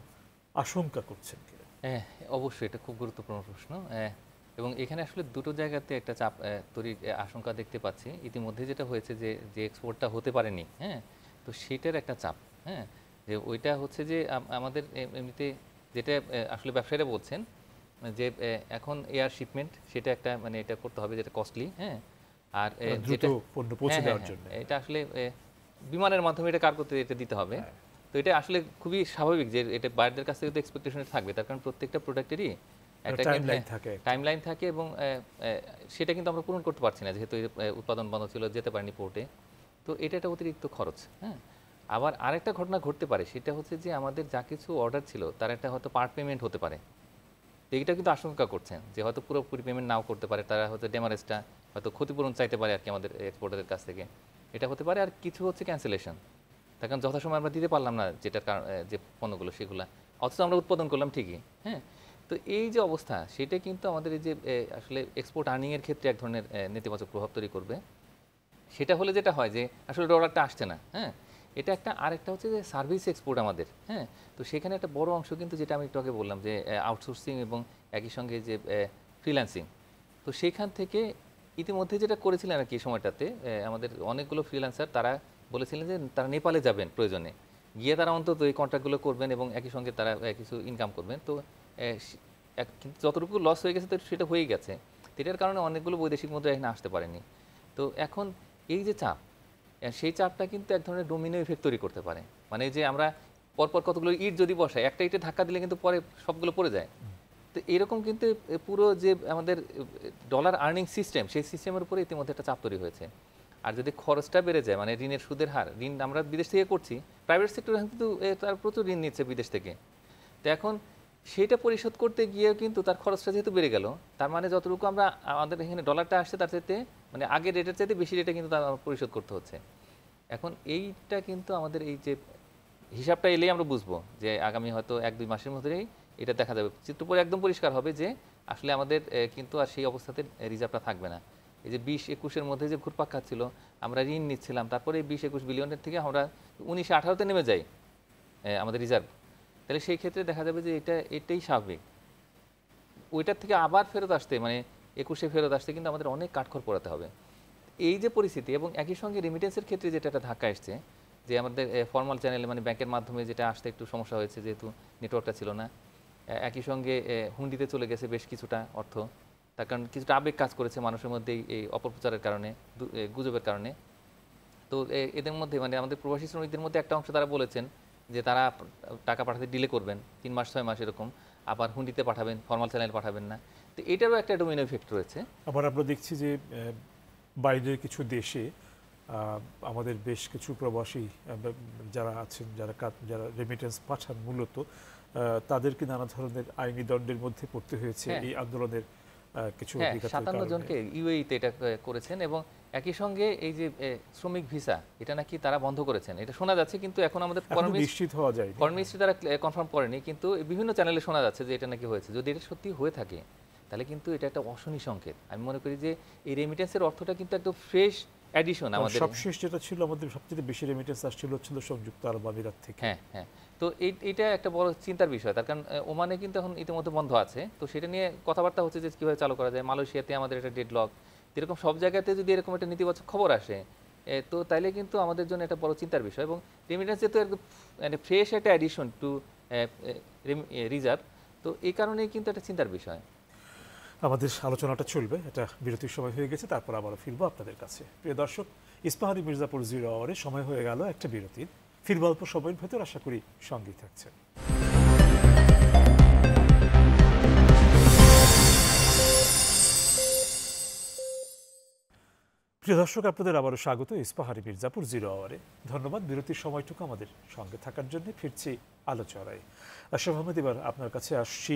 আশঙ্কা করছেন কি হ্যাঁ অবশ্যই এটা খুব গুরুত্বপূর্ণ প্রশ্ন হ্যাঁ, এবং এখানে আসলে দুটো জায়গাতে একটা চাপ তৈরি আশঙ্কা দেখতে পাচ্ছি ইতিমধ্যে যেটা হয়েছে যে যে এক্সপোর্টটা হতে পারেনি হ্যাঁ তো সেটার একটা চাপ হ্যাঁ যে ওইটা হচ্ছে যে আমাদের এমনিতে যেটা আসলে ব্যবসায়ীরা বলছেন যে এখন এয়ার শিপমেন্ট সেটা একটা মানে এটা করতে হবে যেটা কস্টলি হ্যাঁ আর মানে হ্যাঁ, হ্যাঁ, হ্যাঁ, এটা আসলে বিমানের মাধ্যমে এটা কার করতে এটা দিতে হবে তো এটা আসলে খুবই স্বাভাবিক যে এটা বাইরের কাছ থেকে তো এক্সপেকটেশন থাকবে তার কারণ প্রত্যেকটা প্রোডাক্টেরই একটা লাইন থাকে এবং সেটা কিন্তু আমরা পূরণ করতে পারছি না যেহেতু উৎপাদন বন্ধ ছিল যেতে পারিনি পোর্টে তো এটা একটা অতিরিক্ত খরচ হ্যাঁ আবার আরেকটা ঘটনা ঘটতে পারে সেটা হচ্ছে যে আমাদের যা কিছু অর্ডার ছিল তার একটা হয়তো পার্ট পেমেন্ট হতে পারে তো এটা কিন্তু আশঙ্কা করছেন যে হয়তো পুরোপুরি পেমেন্ট নাও করতে পারে তারা হয়তো ডেমারেজটা হয়তো ক্ষতিপূরণ চাইতে পারে আর কি আমাদের এক্সপোর্টারের কাছ থেকে এটা হতে পারে আর কিছু হচ্ছে ক্যান্সেলেশন তার কারণ যথাসময় আমরা দিতে পারলাম না যেটার কারণ যে পণ্যগুলো সেগুলো অথচ আমরা উৎপাদন করলাম ঠিকই হ্যাঁ তো এই যে অবস্থা সেটা কিন্তু আমাদের এই যে আসলে এক্সপোর্ট আর্নিংয়ের ক্ষেত্রে এক ধরনের নেতিবাচক প্রভাব তৈরি করবে সেটা হলে যেটা হয় যে আসলে অর্ডারটা আসছে না হ্যাঁ এটা একটা আরেকটা হচ্ছে যে সার্ভিস এক্সপোর্ট আমাদের হ্যাঁ তো সেখানে একটা বড় অংশ কিন্তু যেটা আমি একটু আগে বললাম যে আউটসোর্সিং এবং একই সঙ্গে যে ফ্রিল্যান্সিং তো সেখান থেকে ইতিমধ্যে যেটা করেছিলেন আর কি সময়টাতে আমাদের অনেকগুলো ফ্রিল্যান্সার তারা বলেছিলেন যে তারা নেপালে যাবেন প্রয়োজনে গিয়ে তারা অন্তত এই কন্ট্রাক্টগুলো করবেন এবং একই সঙ্গে তারা কিছু ইনকাম করবেন তো কিন্তু যতটুকু লস হয়ে গেছে তো সেটা হয়েই গেছে এটার কারণে অনেকগুলো বৈদেশিক মুদ্রা এখানে আসতে পারেনি তো এখন এই যে চাপ সেই চাপটা কিন্তু এক ধরনের ডোমিনো ইফেক্ট তৈরি করতে পারে মানে যে আমরা পরপর কতগুলো ইট যদি বসাই একটা ইটে ধাক্কা দিলে কিন্তু পরে সবগুলো পড়ে যায় তো এরকম কিন্তু পুরো যে আমাদের ডলার আর্নিং সিস্টেম সেই সিস্টেমের উপরে ইতিমধ্যে একটা চাপ তৈরি হয়েছে আর যদি খরচটা বেড়ে যায় মানে ঋণের সুদের হার ঋণ আমরা বিদেশ থেকে করছি প্রাইভেট সেক্টর কিন্তু তার প্রচুর ঋণ নিচ্ছে বিদেশ থেকে তো এখন সেটা পরিশোধ করতে গিয়েও কিন্তু তার খরচটা যেহেতু বেড়ে গেল তার মানে যতটুকু আমরা আমাদের এখানে ডলারটা আসছে তার সাথে মানে আগে রেটের চাইতে বেশি রেটে কিন্তু তারা পরিশোধ করতে হচ্ছে এখন এইটা কিন্তু আমাদের এই যে হিসাবটা এলেই আমরা বুঝবো যে আগামী হয়তো এক দুই মাসের মধ্যেই এটা দেখা যাবে চিত্রপুরে একদম পরিষ্কার হবে যে আসলে আমাদের কিন্তু আর সেই অবস্থাতে রিজার্ভটা থাকবে না এই যে বিশ একুশের মধ্যে যে ঘুরপাক খাচ্ছিল আমরা ঋণ নিচ্ছিলাম তারপরে বিশ একুশ বিলিয়নের থেকে আমরা উনিশে আঠারোতে নেমে যাই আমাদের রিজার্ভ তাহলে সেই ক্ষেত্রে দেখা যাবে যে এটা এটাই স্বাভাবিক ওইটার থেকে আবার ফেরত আসতে মানে একুশে ফেরত আসতে কিন্তু আমাদের অনেক কাঠখড় পড়াতে হবে এই যে পরিস্থিতি এবং একই সঙ্গে রেমিটেন্সের ক্ষেত্রে যেটা একটা ধাক্কা এসছে যে আমাদের ফর্মাল চ্যানেলে মানে ব্যাংকের মাধ্যমে যেটা আসতে একটু সমস্যা হয়েছে যেহেতু নেটওয়ার্কটা ছিল না একই সঙ্গে হুন্ডিতে চলে গেছে বেশ কিছুটা অর্থ তার কারণ কিছুটা আবেগ কাজ করেছে মানুষের মধ্যে এই অপপ্রচারের কারণে গুজবের কারণে তো এদের মধ্যে মানে আমাদের প্রবাসী শ্রমিকদের মধ্যে একটা অংশ তারা বলেছেন যে তারা টাকা পাঠাতে ডিলে করবেন তিন মাস ছয় মাস এরকম আবার হুন্ডিতে পাঠাবেন ফর্মাল চ্যানেল পাঠাবেন না তো এটারও একটা ডোমিনো ইফেক্ট রয়েছে আবার আমরা দেখছি যে বাইরের কিছু দেশে আমাদের বেশ কিছু প্রবাসী যারা আছেন যারা যারা রেমিটেন্স পাঠান মূলত তাদেরকে নানা ধরনের আইনি দণ্ডের মধ্যে পড়তে হয়েছে হ্যাঁ। এই আন্দোলনের কিছু হ্যাঁ, সাতান্ন জনকে ইউএইতে e এটা করেছেন এবং একই সঙ্গে এই যে শ্রমিক ভিসা এটা নাকি তারা বন্ধ করেছেন এটা শোনা যাচ্ছে কিন্তু এখন আমাদের নিশ্চিত হওয়া যায় কর্মিস্ট্রি তারা কনফার্ম করেনি কিন্তু বিভিন্ন চ্যানেলে শোনা যাচ্ছে যে এটা নাকি হয়েছে যদি এটা সত্যি হয়ে থাকে তাহলে কিন্তু এটা একটা অশনি সংকেত আমি মনে করি যে এই রেমিটেন্সের অর্থটা কিন্তু একদম ফ্রেশ অ্যাডিশন আমাদের সবশেষ যেটা ছিল আমাদের সবচেয়ে বেশি রেমিটেন্স আসছিল হচ্ছিল সংযুক্ত আরব আমিরাত থেকে হ্যাঁ হ্যাঁ তো এটা একটা বড় চিন্তার বিষয় তার কারণ ওমানে কিন্তু এখন ইতিমধ্যে বন্ধ আছে তো সেটা নিয়ে কথাবার্তা হচ্ছে যে কীভাবে চালু করা যায় মালয়েশিয়াতে আমাদের একটা ডেডলক যেরকম সব জায়গাতে যদি এরকম একটা নেতিবাচক খবর আসে তো তাইলে কিন্তু আমাদের জন্য একটা বড় চিন্তার বিষয় এবং রেমিটেন্স যেহেতু মানে ফ্রেশ একটা অ্যাডিশন টু রিজার্ভ তো এই কারণেই কিন্তু একটা চিন্তার বিষয় আমাদের আলোচনাটা চলবে এটা বিরতির সময় হয়ে গেছে তারপর আবারও ফিরবো আপনাদের কাছে প্রিয় দর্শক ইস্পাহানি মির্জাপুর জিরো আওয়ারে সময় হয়ে গেল একটা বিরতির ফিরব অল্প সময়ের ভেতর আশা করি সঙ্গেই থাকছেন প্রিয় দর্শক আপনাদের আবারও স্বাগত ইস্পাহারি মির্জাপুর জিরো আওয়ারে ধন্যবাদ বিরতির সময়টুকু আমাদের সঙ্গে থাকার জন্য ফিরছি আলোচনায় আশরাফ আহমেদ এবার আপনার কাছে আসছি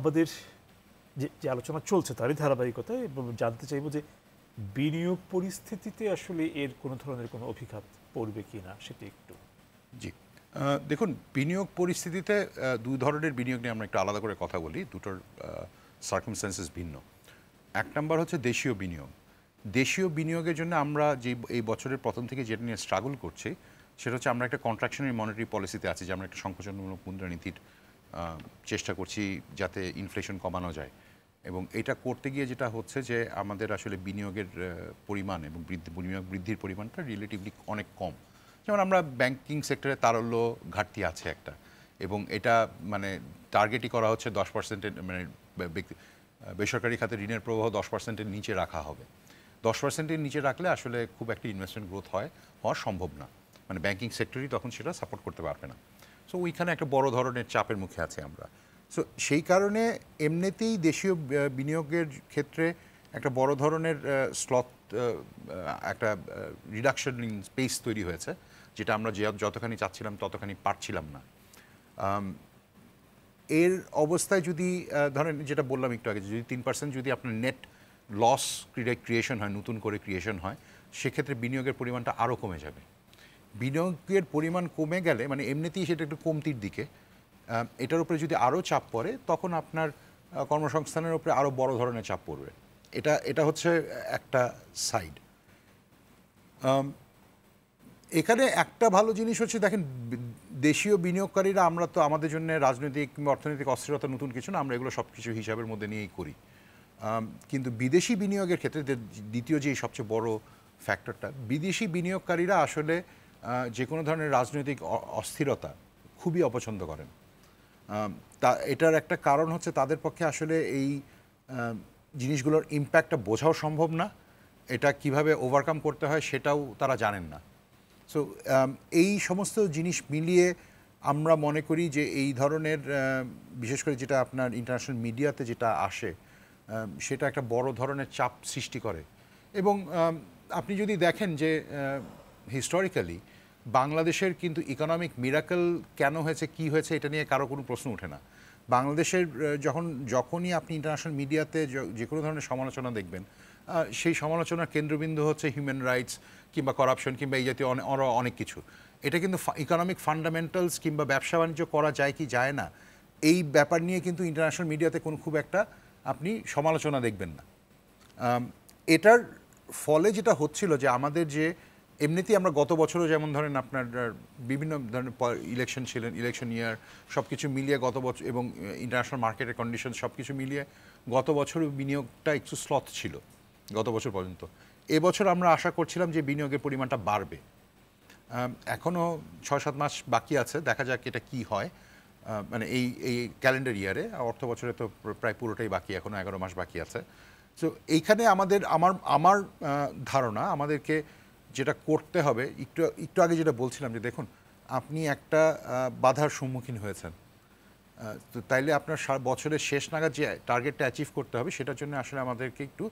আমাদের যে যে আলোচনা চলছে তারই ধারাবাহিকতা এবং জানতে চাইব যে বিনিয়োগ পরিস্থিতিতে আসলে এর কোনো ধরনের কোনো অভিঘাত পড়বে কি না সেটি একটু জি দেখুন বিনিয়োগ পরিস্থিতিতে দু ধরনের বিনিয়োগ নিয়ে আমরা একটু আলাদা করে কথা বলি দুটোর সার্কুমস্টান্সেস ভিন্ন এক নম্বর হচ্ছে দেশীয় বিনিয়োগ দেশীয় বিনিয়োগের জন্য আমরা যে এই বছরের প্রথম থেকে যেটা নিয়ে স্ট্রাগল করছি সেটা হচ্ছে আমরা একটা কন্ট্রাকশনের মনিটারি পলিসিতে আছি যে আমরা একটা সংকোচনমূলক মুদ্রানীতির চেষ্টা করছি যাতে ইনফ্লেশন কমানো যায় এবং এটা করতে গিয়ে যেটা হচ্ছে যে আমাদের আসলে বিনিয়োগের পরিমাণ এবং বৃদ্ধি বিনিয়োগ বৃদ্ধির পরিমাণটা রিলেটিভলি অনেক কম যেমন আমরা ব্যাংকিং সেক্টরে তারল্য ঘাটতি আছে একটা এবং এটা মানে টার্গেটই করা হচ্ছে দশ পার্সেন্টের মানে বেসরকারি খাতে ঋণের প্রবাহ দশ পার্সেন্টের নিচে রাখা হবে দশ পার্সেন্টের নিচে রাখলে আসলে খুব একটা ইনভেস্টমেন্ট গ্রোথ হয় হওয়া সম্ভব না মানে ব্যাংকিং সেক্টরই তখন সেটা সাপোর্ট করতে পারবে না সো ওইখানে একটা বড় ধরনের চাপের মুখে আছে আমরা সো সেই কারণে এমনিতেই দেশীয় বিনিয়োগের ক্ষেত্রে একটা বড় ধরনের স্লথ একটা রিডাকশন ইন স্পেস তৈরি হয়েছে যেটা আমরা যে যতখানি চাচ্ছিলাম ততখানি পারছিলাম না এর অবস্থায় যদি ধরেন যেটা বললাম একটু আগে যদি তিন পার্সেন্ট যদি আপনার নেট লস ক্রিয়েশন হয় নতুন করে ক্রিয়েশন হয় সেক্ষেত্রে বিনিয়োগের পরিমাণটা আরও কমে যাবে বিনিয়োগের পরিমাণ কমে গেলে মানে এমনিতেই সেটা একটু কমতির দিকে এটার উপরে যদি আরও চাপ পড়ে তখন আপনার কর্মসংস্থানের উপরে আরও বড় ধরনের চাপ পড়বে এটা এটা হচ্ছে একটা সাইড এখানে একটা ভালো জিনিস হচ্ছে দেখেন দেশীয় বিনিয়োগকারীরা আমরা তো আমাদের জন্য রাজনৈতিক কিংবা অর্থনৈতিক অস্থিরতা নতুন কিছু না আমরা এগুলো সব কিছু হিসাবের মধ্যে নিয়েই করি কিন্তু বিদেশি বিনিয়োগের ক্ষেত্রে দ্বিতীয় যে সবচেয়ে বড় ফ্যাক্টরটা বিদেশি বিনিয়োগকারীরা আসলে যে কোনো ধরনের রাজনৈতিক অস্থিরতা খুবই অপছন্দ করেন তা এটার একটা কারণ হচ্ছে তাদের পক্ষে আসলে এই জিনিসগুলোর ইম্প্যাক্টটা বোঝাও সম্ভব না এটা কিভাবে ওভারকাম করতে হয় সেটাও তারা জানেন না সো এই সমস্ত জিনিস মিলিয়ে আমরা মনে করি যে এই ধরনের বিশেষ করে যেটা আপনার ইন্টারন্যাশনাল মিডিয়াতে যেটা আসে সেটা একটা বড় ধরনের চাপ সৃষ্টি করে এবং আপনি যদি দেখেন যে হিস্টোরিক্যালি বাংলাদেশের কিন্তু ইকোনমিক মিরাকল কেন হয়েছে কি হয়েছে এটা নিয়ে কারো কোনো প্রশ্ন ওঠে না বাংলাদেশের যখন যখনই আপনি ইন্টারন্যাশনাল মিডিয়াতে যে কোনো ধরনের সমালোচনা দেখবেন সেই সমালোচনার কেন্দ্রবিন্দু হচ্ছে হিউম্যান রাইটস কিংবা করাপশন কিংবা এই জাতীয় অনেক কিছু এটা কিন্তু ইকোনমিক ফান্ডামেন্টালস কিংবা ব্যবসা বাণিজ্য করা যায় কি যায় না এই ব্যাপার নিয়ে কিন্তু ইন্টারন্যাশনাল মিডিয়াতে কোনো খুব একটা আপনি সমালোচনা দেখবেন না এটার ফলে যেটা হচ্ছিল যে আমাদের যে এমনিতেই আমরা গত বছরও যেমন ধরেন আপনার বিভিন্ন ধরনের ইলেকশন ছিলেন ইলেকশন ইয়ার সব কিছু মিলিয়ে গত বছর এবং ইন্টারন্যাশনাল মার্কেটের কন্ডিশন সব কিছু মিলিয়ে গত বছর বিনিয়োগটা একটু স্লথ ছিল গত বছর পর্যন্ত এবছর আমরা আশা করছিলাম যে বিনিয়োগের পরিমাণটা বাড়বে এখনও ছয় সাত মাস বাকি আছে দেখা যাক এটা কি হয় মানে এই এই ক্যালেন্ডার ইয়ারে অর্থ বছরে তো প্রায় পুরোটাই বাকি এখনও এগারো মাস বাকি আছে সো এইখানে আমাদের আমার আমার ধারণা আমাদেরকে যেটা করতে হবে একটু একটু আগে যেটা বলছিলাম যে দেখুন আপনি একটা বাধার সম্মুখীন হয়েছেন তো তাইলে আপনার বছরের শেষ নাগাদ যে টার্গেটটা অ্যাচিভ করতে হবে সেটার জন্য আসলে আমাদেরকে একটু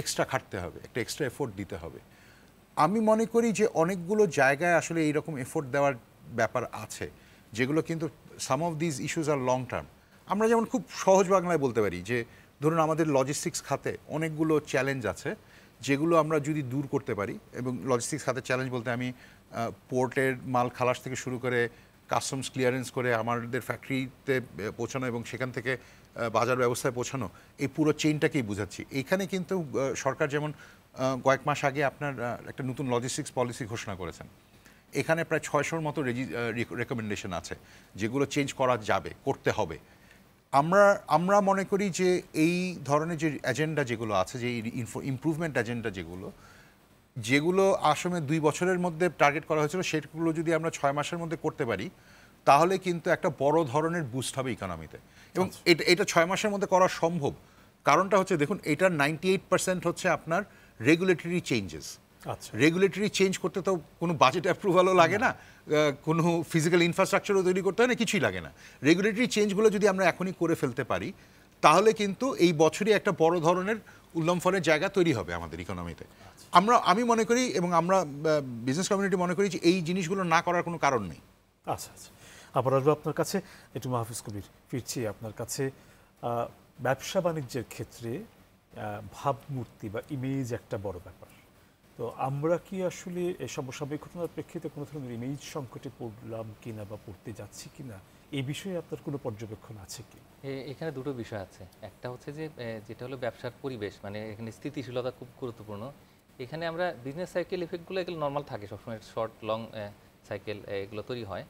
এক্সট্রা খাটতে হবে একটা এক্সট্রা এফোর্ট দিতে হবে আমি মনে করি যে অনেকগুলো জায়গায় আসলে এইরকম এফোর্ট দেওয়ার ব্যাপার আছে যেগুলো কিন্তু some of these issues are long term আমরা যেমন খুব সহজ বাংলায় বলতে পারি যে ধরুন আমাদের লজিস্টিক্স খাতে অনেকগুলো চ্যালেঞ্জ আছে যেগুলো আমরা যদি দূর করতে পারি এবং লজিস্টিক্স খাতে চ্যালেঞ্জ বলতে আমি পোর্টের মাল খালাস থেকে শুরু করে কাস্টমস ক্লিয়ারেন্স করে আমাদের ফ্যাক্টরিতে পৌঁছানো এবং সেখান থেকে বাজার ব্যবস্থায় পৌঁছানো এই পুরো চেইনটাকেই বুঝাচ্ছি এইখানে কিন্তু সরকার যেমন কয়েক মাস আগে আপনার একটা নতুন লজিস্টিক্স পলিসি ঘোষণা করেছেন এখানে প্রায় ছয়শোর মতো রেজি রেকমেন্ডেশন আছে যেগুলো চেঞ্জ করা যাবে করতে হবে আমরা আমরা মনে করি যে এই ধরনের যে এজেন্ডা যেগুলো আছে যে ইম্প্রুভমেন্ট এজেন্ডা যেগুলো যেগুলো আসামে দুই বছরের মধ্যে টার্গেট করা হয়েছিল সেগুলো যদি আমরা ছয় মাসের মধ্যে করতে পারি তাহলে কিন্তু একটা বড় ধরনের বুস্ট হবে ইকোনমিতে এবং আচ্ছা। এটা এটা ছয় মাসের মধ্যে করা সম্ভব কারণটা হচ্ছে দেখুন এটার নাইনটি এইট পার্সেন্ট হচ্ছে আপনার রেগুলেটরি চেঞ্জেস রেগুলেটরি আচ্ছা। চেঞ্জ করতে তো কোনো বাজেট অ্যাপ্রুভালও লাগে না কোনো ফিজিক্যাল ইনফ্রাস্ট্রাকচারও তৈরি করতে হয় না কিছুই লাগে না রেগুলেটরি চেঞ্জগুলো যদি আমরা এখনই করে ফেলতে পারি তাহলে কিন্তু এই বছরই একটা বড় ধরনের উল্লম্ফনের জায়গা তৈরি হবে আমাদের ইকোনমিতে আচ্ছা। আমরা আমি মনে করি এবং আমরা বিজনেস কমিউনিটি মনে করি যে এই জিনিসগুলো না করার কোনো কারণ নেই আচ্ছা আচ্ছা আবার আসবো আপনার কাছে একটু মাহফিজ কবির ফিরছি আপনার কাছে ব্যবসা বাণিজ্যের ক্ষেত্রে ভাবমূর্তি বা ইমেজ একটা বড় ব্যাপার তো আমরা কি আসলে সমসাময়িক ঘটনার প্রেক্ষিতে কোনো ধরনের ইমেজ সংকটে পড়লাম কিনা বা পড়তে যাচ্ছি কিনা এই বিষয়ে আপনার কোনো পর্যবেক্ষণ আছে কি এখানে দুটো বিষয় আছে একটা হচ্ছে যে যেটা হলো ব্যবসার পরিবেশ মানে এখানে স্থিতিশীলতা খুব গুরুত্বপূর্ণ এখানে আমরা বিজনেস সাইকেল ইফেক্টগুলো এগুলো নর্মাল থাকে সবসময় শর্ট লং সাইকেল এগুলো তৈরি হয়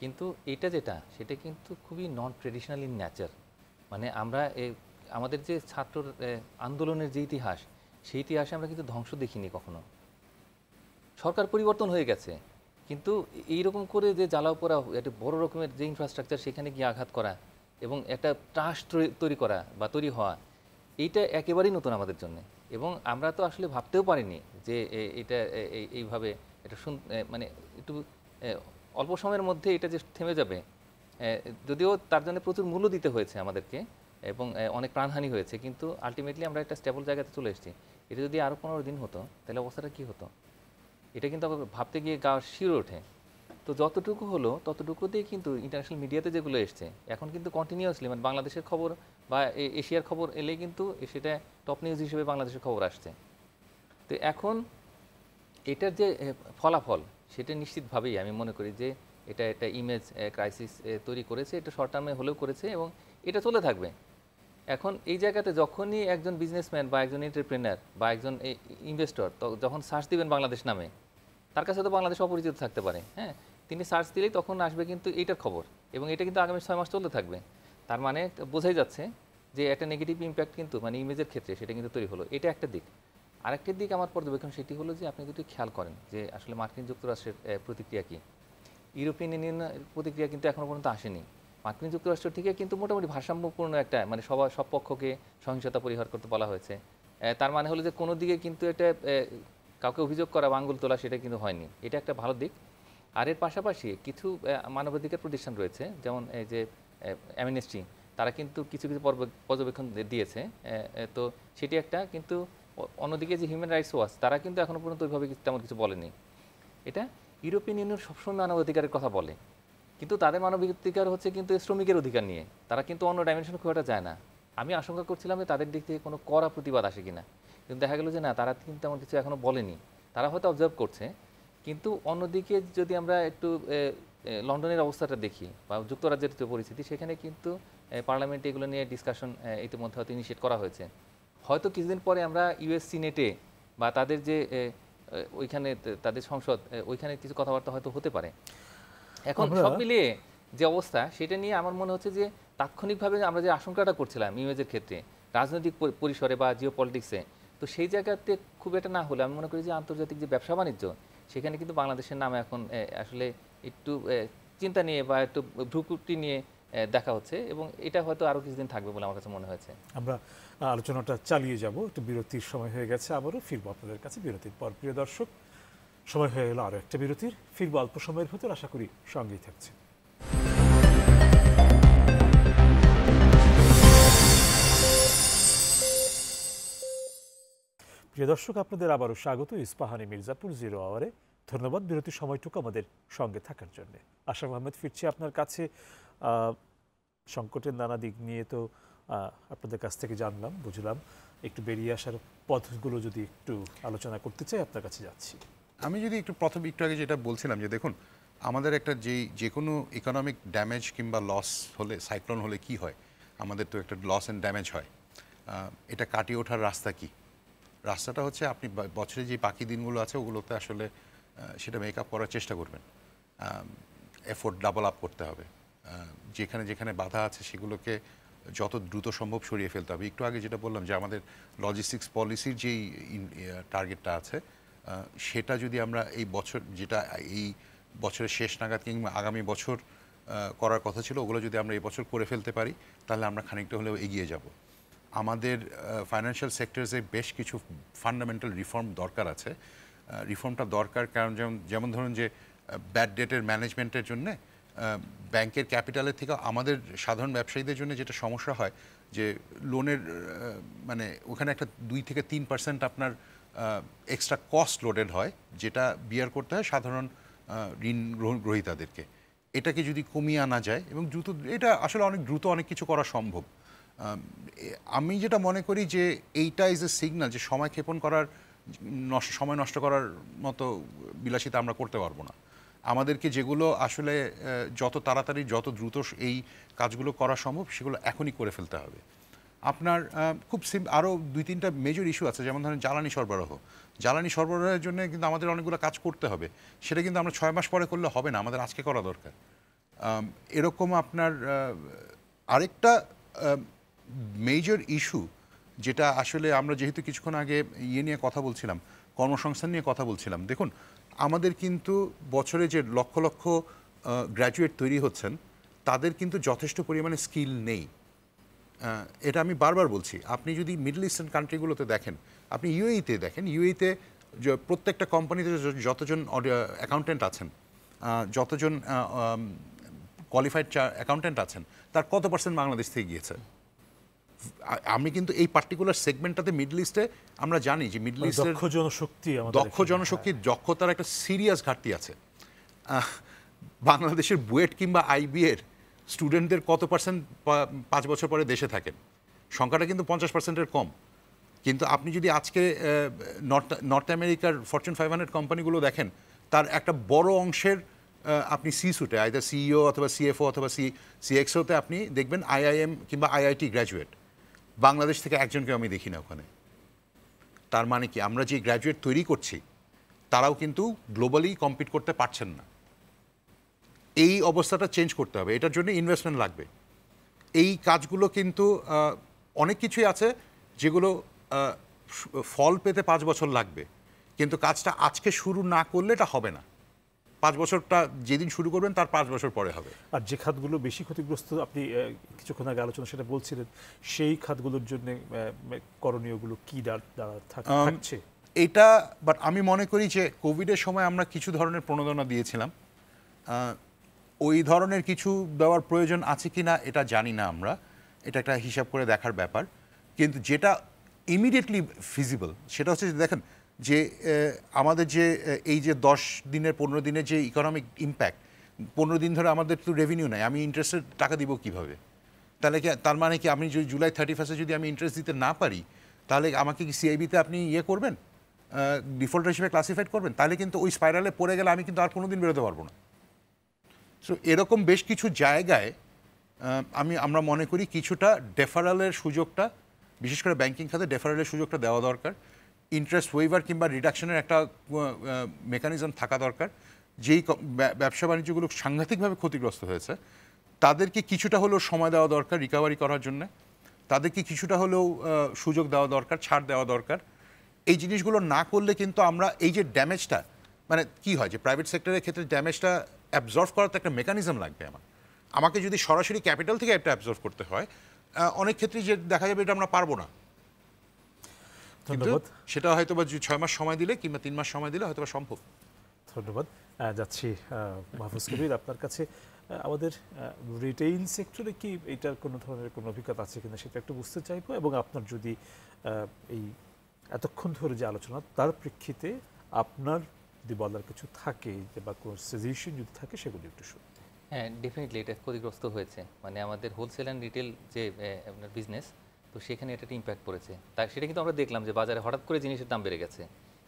কিন্তু এটা যেটা সেটা কিন্তু খুবই নন ট্রেডিশনাল ইন ন্যাচার মানে আমরা আমাদের যে ছাত্র আন্দোলনের যে ইতিহাস সেই ইতিহাসে আমরা কিন্তু ধ্বংস দেখিনি কখনো সরকার পরিবর্তন হয়ে গেছে কিন্তু এইরকম করে যে জ্বালাও পোড়া একটা বড় রকমের যে ইনফ্রাস্ট্রাকচার সেখানে গিয়ে আঘাত করা এবং একটা ট্রাস্ট তৈরি করা বা তৈরি হওয়া এইটা একেবারেই নতুন আমাদের জন্য এবং আমরা তো আসলে ভাবতেও পারিনি যে এটা এইভাবে এটা শুন মানে একটু অল্প সময়ের মধ্যে এটা যে থেমে যাবে যদিও তার জন্য প্রচুর মূল্য দিতে হয়েছে আমাদেরকে এবং অনেক প্রাণহানি হয়েছে কিন্তু আলটিমেটলি আমরা একটা স্টেবল জায়গাতে চলে এসেছি এটা যদি আরও পনেরো দিন হতো তাহলে অবস্থাটা কী হতো এটা কিন্তু ভাবতে গিয়ে গা শির ওঠে তো যতটুকু হলো ততটুকু দিয়ে কিন্তু ইন্টারন্যাশনাল মিডিয়াতে যেগুলো এসছে এখন কিন্তু কন্টিনিউয়াসলি মানে বাংলাদেশের খবর বা এশিয়ার খবর এলে কিন্তু সেটা টপ নিউজ হিসেবে বাংলাদেশের খবর আসছে তো এখন এটার যে ফলাফল সেটা নিশ্চিতভাবেই আমি মনে করি যে এটা একটা ইমেজ ক্রাইসিস তৈরি করেছে এটা শর্ট টার্মে হলেও করেছে এবং এটা চলে থাকবে এখন এই জায়গাতে যখনই একজন বিজনেসম্যান বা একজন এন্টারপ্রেনার বা একজন ইনভেস্টর যখন সার্চ দিবেন বাংলাদেশ নামে তার কাছে তো বাংলাদেশ অপরিচিত থাকতে পারে হ্যাঁ তিনি সার্চ দিলেই তখন আসবে কিন্তু এইটার খবর এবং এটা কিন্তু আগামী ছয় মাস চলতে থাকবে তার মানে বোঝাই যাচ্ছে যে একটা নেগেটিভ ইম্প্যাক্ট কিন্তু মানে ইমেজের ক্ষেত্রে সেটা কিন্তু তৈরি হলো এটা একটা দিক আরেকটা দিক আমার পর্যবেক্ষণ সেটি হলো যে আপনি যদি খেয়াল করেন যে আসলে মার্কিন যুক্তরাষ্ট্রের প্রতিক্রিয়া কী ইউরোপিয়ান ইউনিয়নের প্রতিক্রিয়া কিন্তু এখনও পর্যন্ত আসেনি মার্কিন যুক্তরাষ্ট্র থেকে কিন্তু মোটামুটি ভারসাম্যপূর্ণ একটা মানে সবার সব পক্ষকে সহিংসতা পরিহার করতে বলা হয়েছে তার মানে হলো যে কোনো দিকে কিন্তু এটা কাউকে অভিযোগ করা বা আঙ্গুল তোলা সেটা কিন্তু হয়নি এটা একটা ভালো দিক আর এর পাশাপাশি কিছু মানবাধিকার প্রতিষ্ঠান রয়েছে যেমন এই যে অ্যামিনেস্টি তারা কিন্তু কিছু কিছু পর্যবেক্ষণ দিয়েছে তো সেটি একটা কিন্তু অন্যদিকে যে হিউম্যান রাইটস ওয়াচ তারা কিন্তু এখনও পর্যন্ত ওইভাবে তেমন কিছু বলেনি এটা ইউরোপিয়ান ইউনিয়ন সবসময় মানবাধিকারের কথা বলে কিন্তু তাদের মানবিক হচ্ছে কিন্তু শ্রমিকের অধিকার নিয়ে তারা কিন্তু অন্য ডাইমেনশন খুব একটা যায় না আমি আশঙ্কা করছিলাম যে তাদের দিক থেকে কোনো কড়া প্রতিবাদ আসে কিনা কিন্তু দেখা গেল যে না তারা কিন্তু তেমন কিছু এখনও বলেনি তারা হয়তো অবজার্ভ করছে কিন্তু অন্যদিকে যদি আমরা একটু লন্ডনের অবস্থাটা দেখি বা যুক্তরাজ্যের যে পরিস্থিতি সেখানে কিন্তু পার্লামেন্টে এগুলো নিয়ে ডিসকাশন ইতিমধ্যে হয়তো ইনিশিয়েট করা হয়েছে হয়তো কিছুদিন পরে আমরা ইউএস সিনেটে বা তাদের যে ওইখানে তাদের সংসদ ওইখানে কিছু কথাবার্তা হয়তো হতে পারে এখন সব মিলিয়ে যে অবস্থা সেটা নিয়ে আমার মনে হচ্ছে যে তাৎক্ষণিকভাবে আমরা যে আশঙ্কাটা করছিলাম ইমেজের ক্ষেত্রে রাজনৈতিক পরিসরে বা জিও পলিটিক্সে তো সেই জায়গাতে খুব একটা না হলে আমি মনে করি যে আন্তর্জাতিক যে ব্যবসা বাণিজ্য সেখানে কিন্তু বাংলাদেশের নামে এখন আসলে একটু চিন্তা নিয়ে বা একটু ভ্রুকুটি নিয়ে দেখা হচ্ছে এবং এটা হয়তো আরও কিছুদিন থাকবে বলে আমার কাছে মনে হয়েছে আমরা আলোচনাটা চালিয়ে যাব একটু বিরতির সময় হয়ে গেছে আবারও ফিরবো আপনাদের কাছে বিরতির পর প্রিয় দর্শক সময় হয়ে গেল আরও একটা বিরতির ফিরবো অল্প সময়ের ভেতর আশা করি সঙ্গেই থাকছে প্রিয় দর্শক আপনাদের আবারও স্বাগত ইস্পাহানি মির্জাপুর জিরো আওয়ারে ধন্যবাদ বিরতি সময়টুকু আমাদের সঙ্গে থাকার জন্য আশা মোহাম্মদ ফিরছি আপনার কাছে সংকটের নানা দিক নিয়ে তো আপনাদের কাছ থেকে জানলাম বুঝলাম একটু বেরিয়ে আসার পথগুলো যদি একটু আলোচনা করতে চাই আপনার কাছে যাচ্ছি আমি যদি একটু প্রথম একটু আগে যেটা বলছিলাম যে দেখুন আমাদের একটা যেই যে কোনো ইকোনমিক ড্যামেজ কিংবা লস হলে সাইক্লোন হলে কি হয় আমাদের তো একটা লস অ্যান্ড ড্যামেজ হয় এটা কাটিয়ে ওঠার রাস্তা কি রাস্তাটা হচ্ছে আপনি বছরে যে বাকি দিনগুলো আছে ওগুলোতে আসলে সেটা মেক আপ করার চেষ্টা করবেন এফোর্ট ডাবল আপ করতে হবে যেখানে যেখানে বাধা আছে সেগুলোকে যত দ্রুত সম্ভব সরিয়ে ফেলতে হবে একটু আগে যেটা বললাম যে আমাদের লজিস্টিক্স পলিসির যেই টার্গেটটা ইয়ে, আছে সেটা যদি আমরা এই বছর যেটা এই বছরের শেষ নাগাদ কিংবা আগামী বছর করার কথা ছিল ওগুলো যদি আমরা এই বছর করে ফেলতে পারি তাহলে আমরা খানিকটা হলেও এগিয়ে যাব আমাদের ফাইন্যান্সিয়াল সেক্টরসে বেশ কিছু ফান্ডামেন্টাল রিফর্ম দরকার আছে রিফর্মটা দরকার কারণ যেমন যেমন ধরুন যে ব্যাড ডেটের ম্যানেজমেন্টের জন্যে ব্যাংকের ক্যাপিটালের থেকে আমাদের সাধারণ ব্যবসায়ীদের জন্য যেটা সমস্যা হয় যে লোনের মানে ওখানে একটা দুই থেকে তিন পার্সেন্ট আপনার এক্সট্রা কস্ট লোডেড হয় যেটা বিয়ার করতে হয় সাধারণ ঋণ গ্রহীতাদেরকে এটাকে যদি কমিয়ে আনা যায় এবং দ্রুত এটা আসলে অনেক দ্রুত অনেক কিছু করা সম্ভব আমি যেটা মনে করি যে এইটা ইজ এ সিগনাল যে সময় ক্ষেপণ করার সময় নষ্ট করার মতো বিলাসিতা আমরা করতে পারবো না আমাদেরকে যেগুলো আসলে যত তাড়াতাড়ি যত দ্রুত এই কাজগুলো করা সম্ভব সেগুলো এখনই করে ফেলতে হবে আপনার খুব সিম আরও দুই তিনটা মেজর ইস্যু আছে যেমন ধরেন জ্বালানি সরবরাহ জ্বালানি সরবরাহের জন্য কিন্তু আমাদের অনেকগুলো কাজ করতে হবে সেটা কিন্তু আমরা ছয় মাস পরে করলে হবে না আমাদের আজকে করা দরকার এরকম আপনার আরেকটা মেজর ইস্যু যেটা আসলে আমরা যেহেতু কিছুক্ষণ আগে ইয়ে নিয়ে কথা বলছিলাম কর্মসংস্থান নিয়ে কথা বলছিলাম দেখুন আমাদের কিন্তু বছরে যে লক্ষ লক্ষ গ্র্যাজুয়েট তৈরি হচ্ছেন তাদের কিন্তু যথেষ্ট পরিমাণে স্কিল নেই এটা আমি বারবার বলছি আপনি যদি মিডল ইস্টার্ন কান্ট্রিগুলোতে দেখেন আপনি ইউএইতে দেখেন ইউএইতে প্রত্যেকটা কোম্পানিতে যতজন অ্যাকাউন্ট্যান্ট আছেন যতজন কোয়ালিফাইড অ্যাকাউন্ট্যান্ট আছেন তার কত পার্সেন্ট বাংলাদেশ থেকে গিয়েছে আমি কিন্তু এই পার্টিকুলার সেগমেন্টটাতে মিডল ইস্টে আমরা জানি যে মিডল ইস্টের দক্ষ জনশক্তি দক্ষ জনশক্তির হ্যাঁ। দক্ষতার একটা সিরিয়াস ঘাটতি আছে বাংলাদেশের বুয়েট কিংবা আইবিএর স্টুডেন্টদের কত পার্সেন্ট পাঁচ বছর পরে দেশে থাকেন সংখ্যাটা কিন্তু পঞ্চাশ পার্সেন্টের কম কিন্তু আপনি যদি আজকে নর্থ নর্থ আমেরিকার ফরচুন ফাইভ হান্ড্রেড কোম্পানিগুলো দেখেন তার একটা বড় অংশের আপনি সি সুটে আইদার সিইও অথবা সিএফও অথবা সি সিএক্সওতে আপনি দেখবেন আইআইএম কিংবা আইআইটি গ্র্যাজুয়েট বাংলাদেশ থেকে একজনকে আমি দেখি না ওখানে তার মানে কি আমরা যে গ্র্যাজুয়েট তৈরি করছি তারাও কিন্তু গ্লোবালি কম্পিট করতে পারছেন না এই অবস্থাটা চেঞ্জ করতে হবে এটার জন্য ইনভেস্টমেন্ট লাগবে এই কাজগুলো কিন্তু অনেক কিছুই আছে যেগুলো ফল পেতে পাঁচ বছর লাগবে কিন্তু কাজটা আজকে শুরু না করলে এটা হবে না পাঁচ বছরটা যেদিন শুরু করবেন তার পাঁচ বছর পরে হবে আর যে খাতগুলো বেশি ক্ষতিগ্রস্ত আপনি কিছুক্ষণ আগে আলোচনা সেটা বলছিলেন সেই খাতগুলোর জন্য করণীয়গুলো কী থাকছে এটা বাট আমি মনে করি যে কোভিডের সময় আমরা কিছু ধরনের প্রণোদনা দিয়েছিলাম ওই ধরনের কিছু দেওয়ার প্রয়োজন আছে কি না এটা জানি না আমরা এটা একটা হিসাব করে দেখার ব্যাপার কিন্তু যেটা ইমিডিয়েটলি ফিজিবল সেটা হচ্ছে দেখেন যে আমাদের যে এই যে দশ দিনের পনেরো দিনের যে ইকোনমিক ইম্প্যাক্ট পনেরো দিন ধরে আমাদের তো রেভিনিউ নাই আমি ইন্টারেস্টের টাকা দিব কিভাবে তাহলে কি তার মানে কি আমি যদি জুলাই থার্টি ফার্স্টে যদি আমি ইন্টারেস্ট দিতে না পারি তাহলে আমাকে কি সিআইবিতে আপনি ইয়ে করবেন ডিফল্টার হিসেবে ক্লাসিফাইড করবেন তাহলে কিন্তু ওই স্পাইরালে পড়ে গেলে আমি কিন্তু আর কোনো দিন বেরোতে পারবো না সো এরকম বেশ কিছু জায়গায় আমি আমরা মনে করি কিছুটা ডেফারালের সুযোগটা বিশেষ করে ব্যাঙ্কিং খাতে ডেফারালের সুযোগটা দেওয়া দরকার ইন্টারেস্ট ওয়েভার কিংবা রিডাকশনের একটা মেকানিজম থাকা দরকার যেই ব্যবসা বাণিজ্যগুলো সাংঘাতিকভাবে ক্ষতিগ্রস্ত হয়েছে তাদেরকে কিছুটা হলেও সময় দেওয়া দরকার রিকাভারি করার জন্য তাদেরকে কিছুটা হলেও সুযোগ দেওয়া দরকার ছাড় দেওয়া দরকার এই জিনিসগুলো না করলে কিন্তু আমরা এই যে ড্যামেজটা মানে কি হয় যে প্রাইভেট সেক্টরের ক্ষেত্রে ড্যামেজটা অ্যাবজর্ভ করার তো একটা মেকানিজম লাগবে আমার আমাকে যদি সরাসরি ক্যাপিটাল থেকে একটা অ্যাবজর্ভ করতে হয় অনেক ক্ষেত্রে যে দেখা যাবে এটা আমরা পারবো না ধন্যবাদ সেটা হয়তো বা ছয় মাস সময় দিলে কিংবা তিন মাস সময় দিলে হয়তো বা সম্ভব ধন্যবাদ যাচ্ছি মাহফুজ কবির আপনার কাছে আমাদের রিটেইল সেক্টরে কি এটার কোনো ধরনের কোনো অভিজ্ঞতা আছে কিনা সেটা একটু বুঝতে চাইবো এবং আপনার যদি এই এতক্ষণ ধরে যে আলোচনা তার প্রেক্ষিতে আপনার যদি বলার কিছু থাকে বা কোনো সাজেশন যদি থাকে সেগুলি একটু শুনতে হ্যাঁ ডেফিনেটলি এটা ক্ষতিগ্রস্ত হয়েছে মানে আমাদের হোলসেল অ্যান্ড রিটেল যে আপনার বিজনেস তো সেখানে এটা একটা ইম্প্যাক্ট পড়েছে তাই সেটা কিন্তু আমরা দেখলাম যে বাজারে হঠাৎ করে জিনিসের দাম বেড়ে গেছে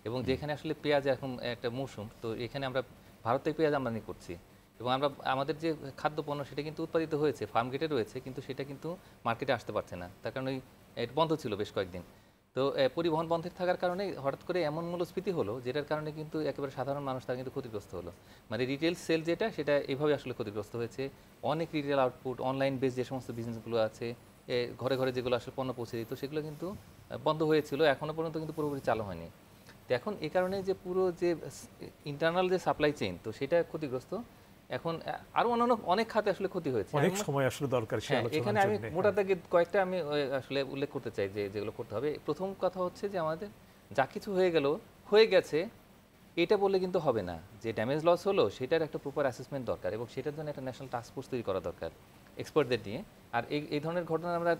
এবং যেখানে আসলে পেঁয়াজ এখন একটা মৌসুম তো এখানে আমরা ভারতের পেঁয়াজ আমদানি করছি এবং আমরা আমাদের যে খাদ্যপণ্য সেটা কিন্তু উৎপাদিত হয়েছে ফার্ম গেটে রয়েছে কিন্তু সেটা কিন্তু মার্কেটে আসতে পারছে না তার ওই এটা বন্ধ ছিল বেশ কয়েকদিন তো পরিবহন বন্ধের থাকার কারণে হঠাৎ করে এমন মূল্যস্ফীতি হলো যেটার কারণে কিন্তু একেবারে সাধারণ মানুষ তারা কিন্তু ক্ষতিগ্রস্ত হলো মানে রিটেল সেল যেটা সেটা এইভাবে আসলে ক্ষতিগ্রস্ত হয়েছে অনেক রিটেল আউটপুট অনলাইন বেস যে সমস্ত বিজনেসগুলো আছে ঘরে ঘরে যেগুলো আসলে পণ্য পৌঁছে দিত সেগুলো কিন্তু বন্ধ হয়েছিল এখনও পর্যন্ত কিন্তু পুরোপুরি চালু হয়নি তো এখন এ কারণে যে পুরো যে ইন্টারনাল যে সাপ্লাই চেইন তো সেটা ক্ষতিগ্রস্ত এখন আরো অন্যান্য অনেক খাতে আসলে ক্ষতি হয়েছে অনেক সময় আসলে দরকার সেই হ্যাঁ, আলোচনা এখানে আমি মোটা দাগে হ্যাঁ। কয়েকটা আমি আসলে উল্লেখ করতে চাই যে যেগুলো করতে হবে প্রথম কথা হচ্ছে যে আমাদের যা কিছু হয়ে গেল হয়ে গেছে এটা বললে কিন্তু হবে না যে ড্যামেজ লস হলো সেটার একটা প্রপার অ্যাসেসমেন্ট দরকার এবং সেটার জন্য একটা ন্যাশনাল টাস্ক ফোর্স তৈরি করা দরকার এক্সপার্টদের নিয়ে আর এই এই ধরনের ঘটনা আমরা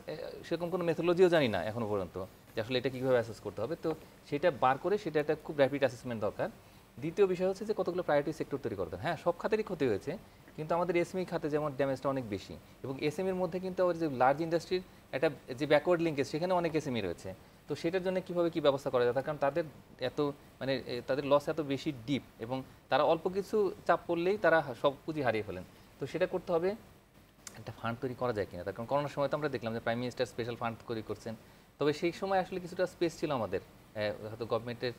সেরকম কোনো মেথোলজিও জানি না এখনও পর্যন্ত যে আসলে এটা কীভাবে অ্যাসেস করতে হবে তো সেটা বার করে সেটা একটা খুব র্যাপিড অ্যাসেসমেন্ট দরকার দ্বিতীয় বিষয় হচ্ছে যে কতগুলো প্রায়োরিটি সেক্টর তৈরি করতেন হ্যাঁ সব খাতেরই ক্ষতি হয়েছে কিন্তু আমাদের এসএমই e খাতে যেমন ড্যামেজটা অনেক বেশি এবং এসএমএর e মধ্যে কিন্তু আমাদের যে লার্জ ইন্ডাস্ট্রির একটা যে ব্যাকওয়ার্ড লিঙ্কেজ সেখানে অনেক এসএমই e রয়েছে তো সেটার জন্য কিভাবে কি ব্যবস্থা করা যায় তার কারণ তাদের এত মানে তাদের লস এত বেশি ডিপ এবং তারা অল্প কিছু চাপ পড়লেই তারা সব পুঁজি হারিয়ে ফেলেন তো সেটা করতে হবে একটা ফান্ড তৈরি করা যায় কিনা তার কারণ করোনার সময় তো আমরা দেখলাম যে প্রাইম মিনিস্টার স্পেশাল ফান্ড তৈরি করছেন তবে সেই সময় আসলে কিছুটা স্পেস ছিল আমাদের হয়তো গভর্নমেন্টের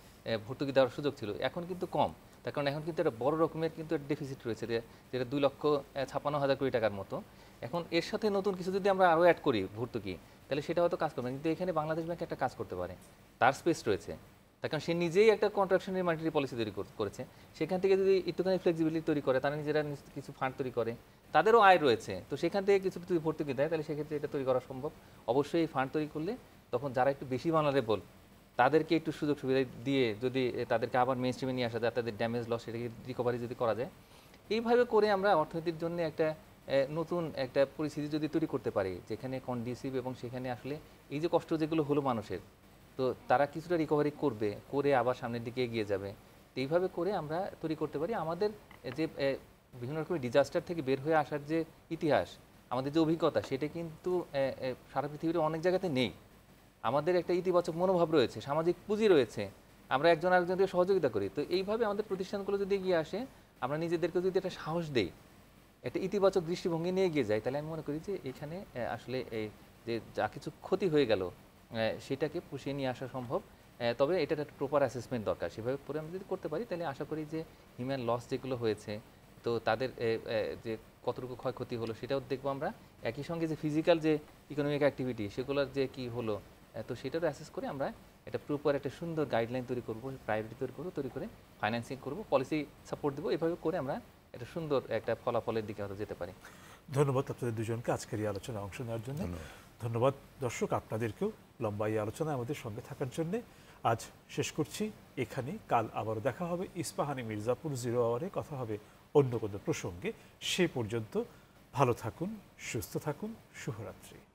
ভর্তুকি দেওয়ার সুযোগ ছিল এখন কিন্তু কম তার কারণ এখন কিন্তু একটা বড় রকমের কিন্তু ডেফিসিট রয়েছে যেটা দুই লক্ষ ছাপান্ন হাজার কোটি টাকার মতো এখন এর সাথে নতুন কিছু যদি আমরা আরও অ্যাড করি ভর্তুকি তাহলে সেটা হয়তো কাজ করবে কিন্তু এখানে বাংলাদেশ ব্যাংক একটা কাজ করতে পারে তার স্পেস রয়েছে তার কারণ সে নিজেই একটা কন্ট্রাকশনের মানিটারি পলিসি তৈরি করেছে সেখান থেকে যদি একটুখানি ফ্লেক্সিবিলিটি তৈরি করে তারা নিজেরা কিছু ফান্ড তৈরি করে তাদেরও আয় রয়েছে তো সেখান থেকে কিছু যদি ভর্তুকি দেয় তাহলে সেক্ষেত্রে এটা তৈরি করা সম্ভব অবশ্যই এই ফান্ড তৈরি করলে তখন যারা একটু বেশি বল তাদেরকে একটু সুযোগ সুবিধা দিয়ে যদি তাদেরকে আবার মেন স্ট্রিমে নিয়ে আসা যায় তাদের ড্যামেজ লস সেটাকে রিকভারি যদি করা যায় এইভাবে করে আমরা অর্থনীতির জন্য একটা নতুন একটা পরিস্থিতি যদি তৈরি করতে পারি যেখানে কন্ডিসিভ এবং সেখানে আসলে এই যে কষ্ট যেগুলো হলো মানুষের তো তারা কিছুটা রিকভারি করবে করে আবার সামনের দিকে এগিয়ে যাবে তো এইভাবে করে আমরা তৈরি করতে পারি আমাদের যে বিভিন্ন রকমের ডিজাস্টার থেকে বের হয়ে আসার যে ইতিহাস আমাদের যে অভিজ্ঞতা সেটা কিন্তু সারা পৃথিবীর অনেক জায়গাতে নেই আমাদের একটা ইতিবাচক মনোভাব রয়েছে সামাজিক পুঁজি রয়েছে আমরা একজন আরেকজনকে সহযোগিতা করি তো এইভাবে আমাদের প্রতিষ্ঠানগুলো যদি এগিয়ে আসে আমরা নিজেদেরকে যদি একটা সাহস দেই একটা ইতিবাচক দৃষ্টিভঙ্গি নিয়ে গিয়ে যাই তাহলে আমি মনে করি যে এখানে আসলে এই যে যা কিছু ক্ষতি হয়ে গেল সেটাকে পুষিয়ে নিয়ে আসা সম্ভব তবে এটার একটা প্রপার অ্যাসেসমেন্ট দরকার সেভাবে পরে আমরা যদি করতে পারি তাহলে আশা করি যে হিউম্যান লস যেগুলো হয়েছে তো তাদের যে কতটুকু ক্ষয়ক্ষতি হলো সেটাও দেখবো আমরা একই সঙ্গে যে ফিজিক্যাল যে ইকোনমিক অ্যাক্টিভিটি সেগুলোর যে কি হলো তো সেটারও অ্যাসেস করে আমরা একটা প্রপার একটা সুন্দর গাইডলাইন তৈরি করব প্রায়োরিটি তৈরি করবো তৈরি করে ফাইন্যান্সিং করব পলিসি সাপোর্ট দেবো এভাবে করে আমরা একটা সুন্দর একটা ফলাফলের দিকে হয়তো যেতে পারি ধন্যবাদ আপনাদের দুজনকে আজকের এই আলোচনায় অংশ নেওয়ার জন্য ধন্যবাদ দর্শক আপনাদেরকেও লম্বা এই আলোচনায় আমাদের সঙ্গে থাকার জন্য আজ শেষ করছি এখানে কাল আবারও দেখা হবে ইস্পাহানি মির্জাপুর জিরো আওয়ারে কথা হবে অন্য কোনো প্রসঙ্গে সে পর্যন্ত ভালো থাকুন সুস্থ থাকুন শুভরাত্রি